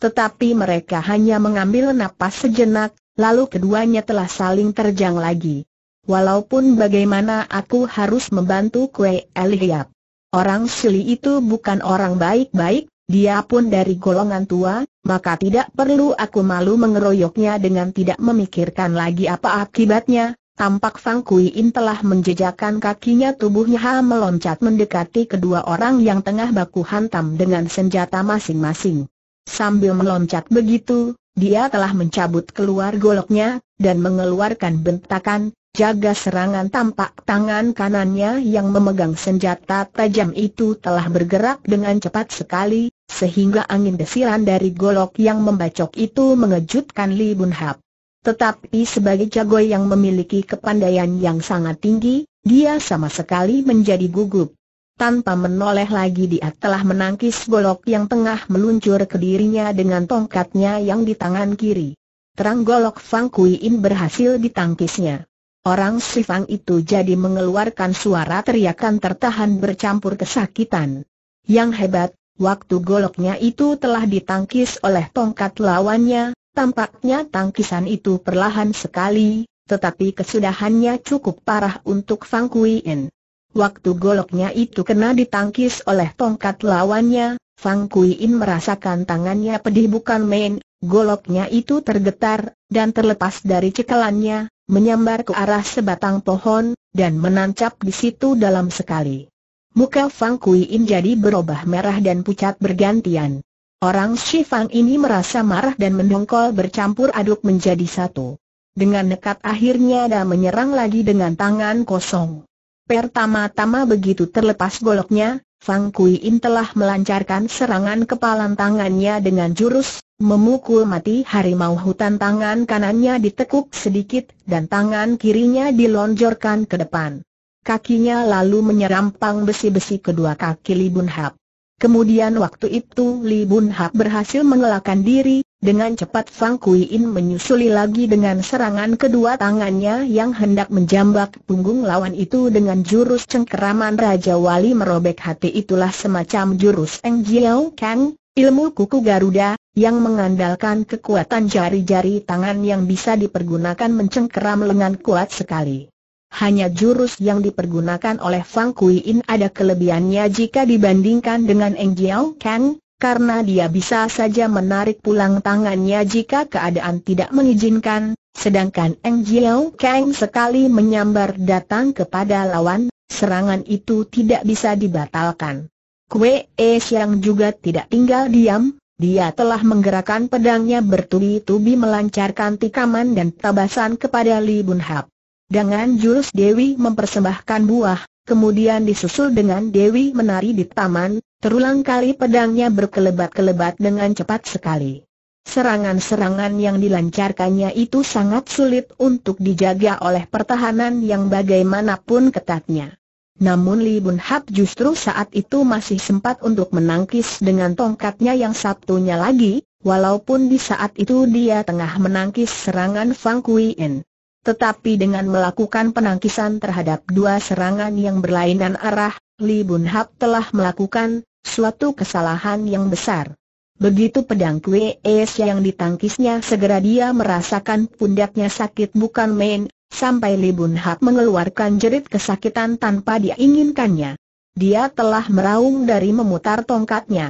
Tetapi mereka hanya mengambil napas sejenak, lalu keduanya telah saling terjang lagi. Walaupun bagaimana aku harus membantu Kue Elihyap. Orang Sili itu bukan orang baik-baik, dia pun dari golongan tua, maka tidak perlu aku malu mengeroyoknya dengan tidak memikirkan lagi apa akibatnya. Tampak Fang Kui In telah menjejakkan kakinya tubuhnya meloncat mendekati kedua orang yang tengah baku hantam dengan senjata masing-masing. Sambil meloncat begitu, dia telah mencabut keluar goloknya, dan mengeluarkan bentakan, jaga serangan tampak tangan kanannya yang memegang senjata tajam itu telah bergerak dengan cepat sekali, sehingga angin desiran dari golok yang membacok itu mengejutkan Li Bun Hap. Tetapi sebagai jago yang memiliki kepandaian yang sangat tinggi, dia sama sekali menjadi gugup. Tanpa menoleh lagi dia telah menangkis golok yang tengah meluncur ke dirinya dengan tongkatnya yang di tangan kiri. Terang golok Fang Kuiin berhasil ditangkisnya. Orang Sifang itu jadi mengeluarkan suara teriakan tertahan bercampur kesakitan. Yang hebat, waktu goloknya itu telah ditangkis oleh tongkat lawannya, tampaknya tangkisan itu perlahan sekali, tetapi kesudahannya cukup parah untuk Fang Kuiin. Waktu goloknya itu kena ditangkis oleh tongkat lawannya, Fang Kui In merasakan tangannya pedih bukan main, goloknya itu tergetar, dan terlepas dari cekalannya, menyambar ke arah sebatang pohon, dan menancap di situ dalam sekali. Muka Fang Kui In jadi berubah merah dan pucat bergantian. Orang Shi Fang ini merasa marah dan mendongkol bercampur aduk menjadi satu. Dengan nekat akhirnya dia menyerang lagi dengan tangan kosong. Pertama-tama begitu terlepas goloknya, Fang Kui In telah melancarkan serangan kepalan tangannya dengan jurus, memukul mati harimau hutan tangan kanannya ditekuk sedikit dan tangan kirinya dilonjorkan ke depan. Kakinya lalu menyerampang besi-besi kedua kaki Libun Hap. Kemudian waktu itu Li Bun Hak berhasil mengelakkan diri, dengan cepat Fang Kui In menyusuli lagi dengan serangan kedua tangannya yang hendak menjambak punggung lawan itu dengan jurus cengkeraman Raja Wali merobek hati itulah semacam jurus Eng Jiao Kang, ilmu kuku Garuda, yang mengandalkan kekuatan jari-jari tangan yang bisa dipergunakan mencengkeram lengan kuat sekali. Hanya jurus yang dipergunakan oleh Fang Kui In ada kelebihannya jika dibandingkan dengan Eng Jiao Kang, karena dia bisa saja menarik pulang tangannya jika keadaan tidak mengizinkan, sedangkan Eng Jiao Kang sekali menyambar datang kepada lawan, serangan itu tidak bisa dibatalkan. Kue E Siang juga tidak tinggal diam, dia telah menggerakkan pedangnya bertubi-tubi melancarkan tikaman dan tabasan kepada Li Bun Hap. Dengan jurus Dewi mempersembahkan buah, kemudian disusul dengan Dewi menari di taman, terulang kali pedangnya berkelebat-kelebat dengan cepat sekali. Serangan-serangan yang dilancarkannya itu sangat sulit untuk dijaga oleh pertahanan yang bagaimanapun ketatnya. Namun Li Bun Hap justru saat itu masih sempat untuk menangkis dengan tongkatnya yang satunya lagi, walaupun di saat itu dia tengah menangkis serangan Fang Kui In. Tetapi dengan melakukan penangkisan terhadap dua serangan yang berlainan arah, Li Bun Hap telah melakukan suatu kesalahan yang besar. Begitu pedang Kue Es yang ditangkisnya segera dia merasakan pundaknya sakit bukan main, sampai Li Bun Hap mengeluarkan jerit kesakitan tanpa diinginkannya. Dia telah meraung dari memutar tongkatnya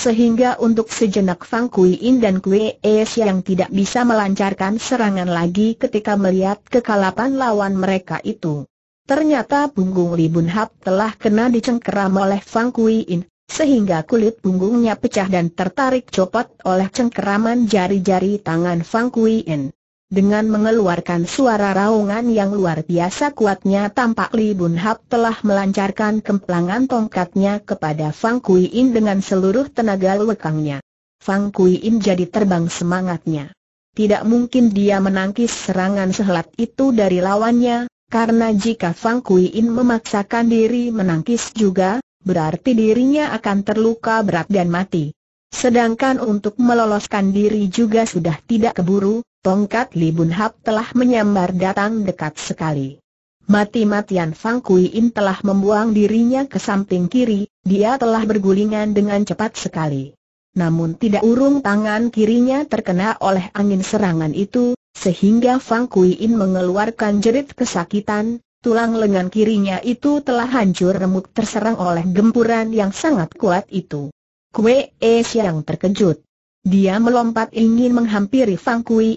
sehingga untuk sejenak Fang Kui In dan Kue Es yang tidak bisa melancarkan serangan lagi ketika melihat kekalapan lawan mereka itu. Ternyata punggung Li Bun Hap telah kena dicengkeram oleh Fang Kui In, sehingga kulit punggungnya pecah dan tertarik copot oleh cengkeraman jari-jari tangan Fang Kui In. Dengan mengeluarkan suara raungan yang luar biasa kuatnya tampak Li Bun Hap telah melancarkan kemplangan tongkatnya kepada Fang Kui In dengan seluruh tenaga lekangnya. Fang Kui In jadi terbang semangatnya. Tidak mungkin dia menangkis serangan sehelat itu dari lawannya, karena jika Fang Kui In memaksakan diri menangkis juga, berarti dirinya akan terluka berat dan mati. Sedangkan untuk meloloskan diri juga sudah tidak keburu, tongkat Li Hap telah menyambar datang dekat sekali. Mati-matian Fang Kui In telah membuang dirinya ke samping kiri, dia telah bergulingan dengan cepat sekali. Namun tidak urung tangan kirinya terkena oleh angin serangan itu, sehingga Fang Kui In mengeluarkan jerit kesakitan, tulang lengan kirinya itu telah hancur remuk terserang oleh gempuran yang sangat kuat itu. Kue Es yang terkejut. Dia melompat ingin menghampiri Fang Kui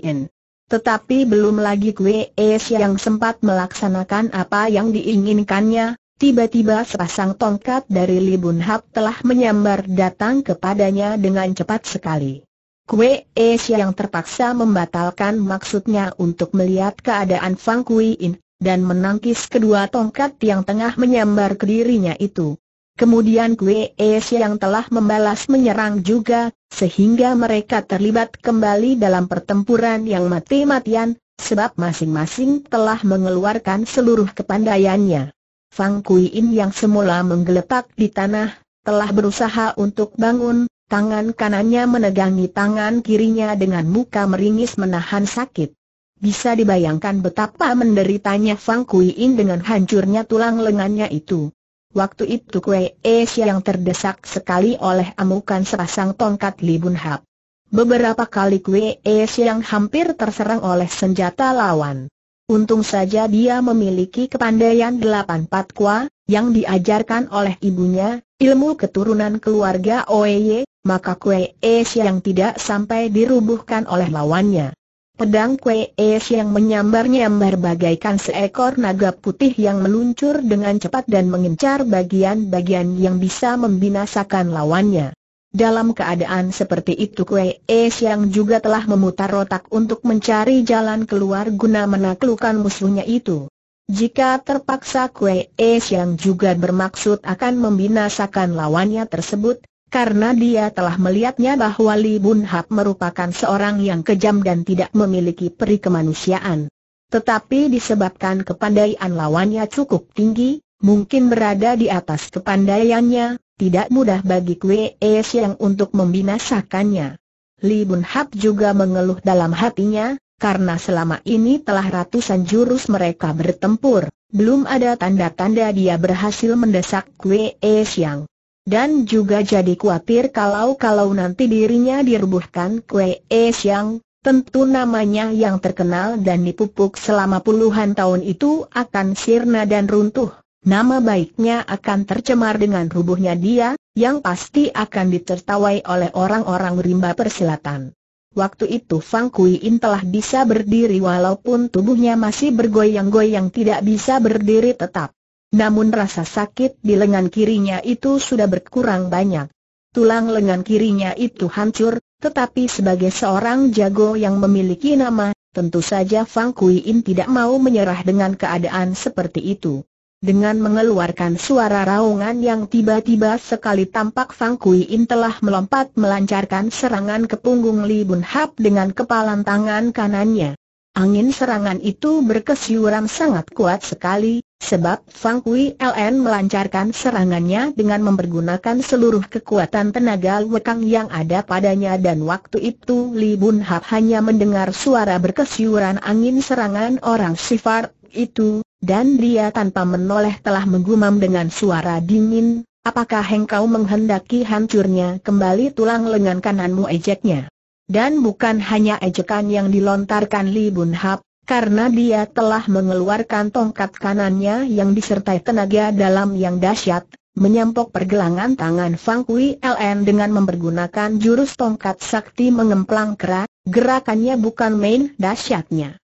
Tetapi belum lagi Kue Es yang sempat melaksanakan apa yang diinginkannya, tiba-tiba sepasang tongkat dari Libun Hap telah menyambar datang kepadanya dengan cepat sekali. Kue Es yang terpaksa membatalkan maksudnya untuk melihat keadaan Fang Kui dan menangkis kedua tongkat yang tengah menyambar ke dirinya itu. Kemudian Kwe Es yang telah membalas menyerang juga, sehingga mereka terlibat kembali dalam pertempuran yang mati-matian, sebab masing-masing telah mengeluarkan seluruh kepandaiannya. Fang Kui In yang semula menggeletak di tanah, telah berusaha untuk bangun, tangan kanannya menegangi tangan kirinya dengan muka meringis menahan sakit. Bisa dibayangkan betapa menderitanya Fang Kui In dengan hancurnya tulang lengannya itu. Waktu itu Kue Esia yang terdesak sekali oleh amukan sepasang tongkat Libun Hap. Beberapa kali Kue Esia yang hampir terserang oleh senjata lawan. Untung saja dia memiliki kepandaian delapan patkwa, yang diajarkan oleh ibunya, ilmu keturunan keluarga Oeye, maka Kue Esia yang tidak sampai dirubuhkan oleh lawannya. Pedang Kwe Es yang menyambar-nyambar bagaikan seekor naga putih yang meluncur dengan cepat dan mengincar bagian-bagian yang bisa membinasakan lawannya. Dalam keadaan seperti itu Kwe Es yang juga telah memutar otak untuk mencari jalan keluar guna menaklukkan musuhnya itu. Jika terpaksa Kwe Es yang juga bermaksud akan membinasakan lawannya tersebut, karena dia telah melihatnya bahwa Li Bun Hap merupakan seorang yang kejam dan tidak memiliki peri kemanusiaan. Tetapi disebabkan kepandaian lawannya cukup tinggi, mungkin berada di atas kepandaiannya, tidak mudah bagi Kwe yang untuk membinasakannya. Li Bun Hap juga mengeluh dalam hatinya, karena selama ini telah ratusan jurus mereka bertempur, belum ada tanda-tanda dia berhasil mendesak Kwe Yang. Dan juga jadi khawatir kalau-kalau nanti dirinya dirubuhkan Kue E Siang, tentu namanya yang terkenal dan dipupuk selama puluhan tahun itu akan sirna dan runtuh. Nama baiknya akan tercemar dengan rubuhnya dia, yang pasti akan ditertawai oleh orang-orang rimba persilatan. Waktu itu Fang Kui In telah bisa berdiri walaupun tubuhnya masih bergoyang-goyang tidak bisa berdiri tetap. Namun rasa sakit di lengan kirinya itu sudah berkurang banyak. Tulang lengan kirinya itu hancur, tetapi sebagai seorang jago yang memiliki nama, tentu saja Fang Kui In tidak mau menyerah dengan keadaan seperti itu. Dengan mengeluarkan suara raungan yang tiba-tiba sekali tampak Fang Kui In telah melompat melancarkan serangan ke punggung Li Bun Hap dengan kepalan tangan kanannya. Angin serangan itu berkesiuran sangat kuat sekali, Sebab Fang Kui LN melancarkan serangannya dengan mempergunakan seluruh kekuatan tenaga wekang yang ada padanya dan waktu itu Li Bun Hap hanya mendengar suara berkesiuran angin serangan orang sifar itu, dan dia tanpa menoleh telah menggumam dengan suara dingin, apakah engkau menghendaki hancurnya kembali tulang lengan kananmu ejeknya? Dan bukan hanya ejekan yang dilontarkan Li Bun Hap, karena dia telah mengeluarkan tongkat kanannya yang disertai tenaga dalam yang dahsyat, menyampok pergelangan tangan Fang Kui LN dengan mempergunakan jurus tongkat sakti mengemplang kera, gerakannya bukan main dahsyatnya.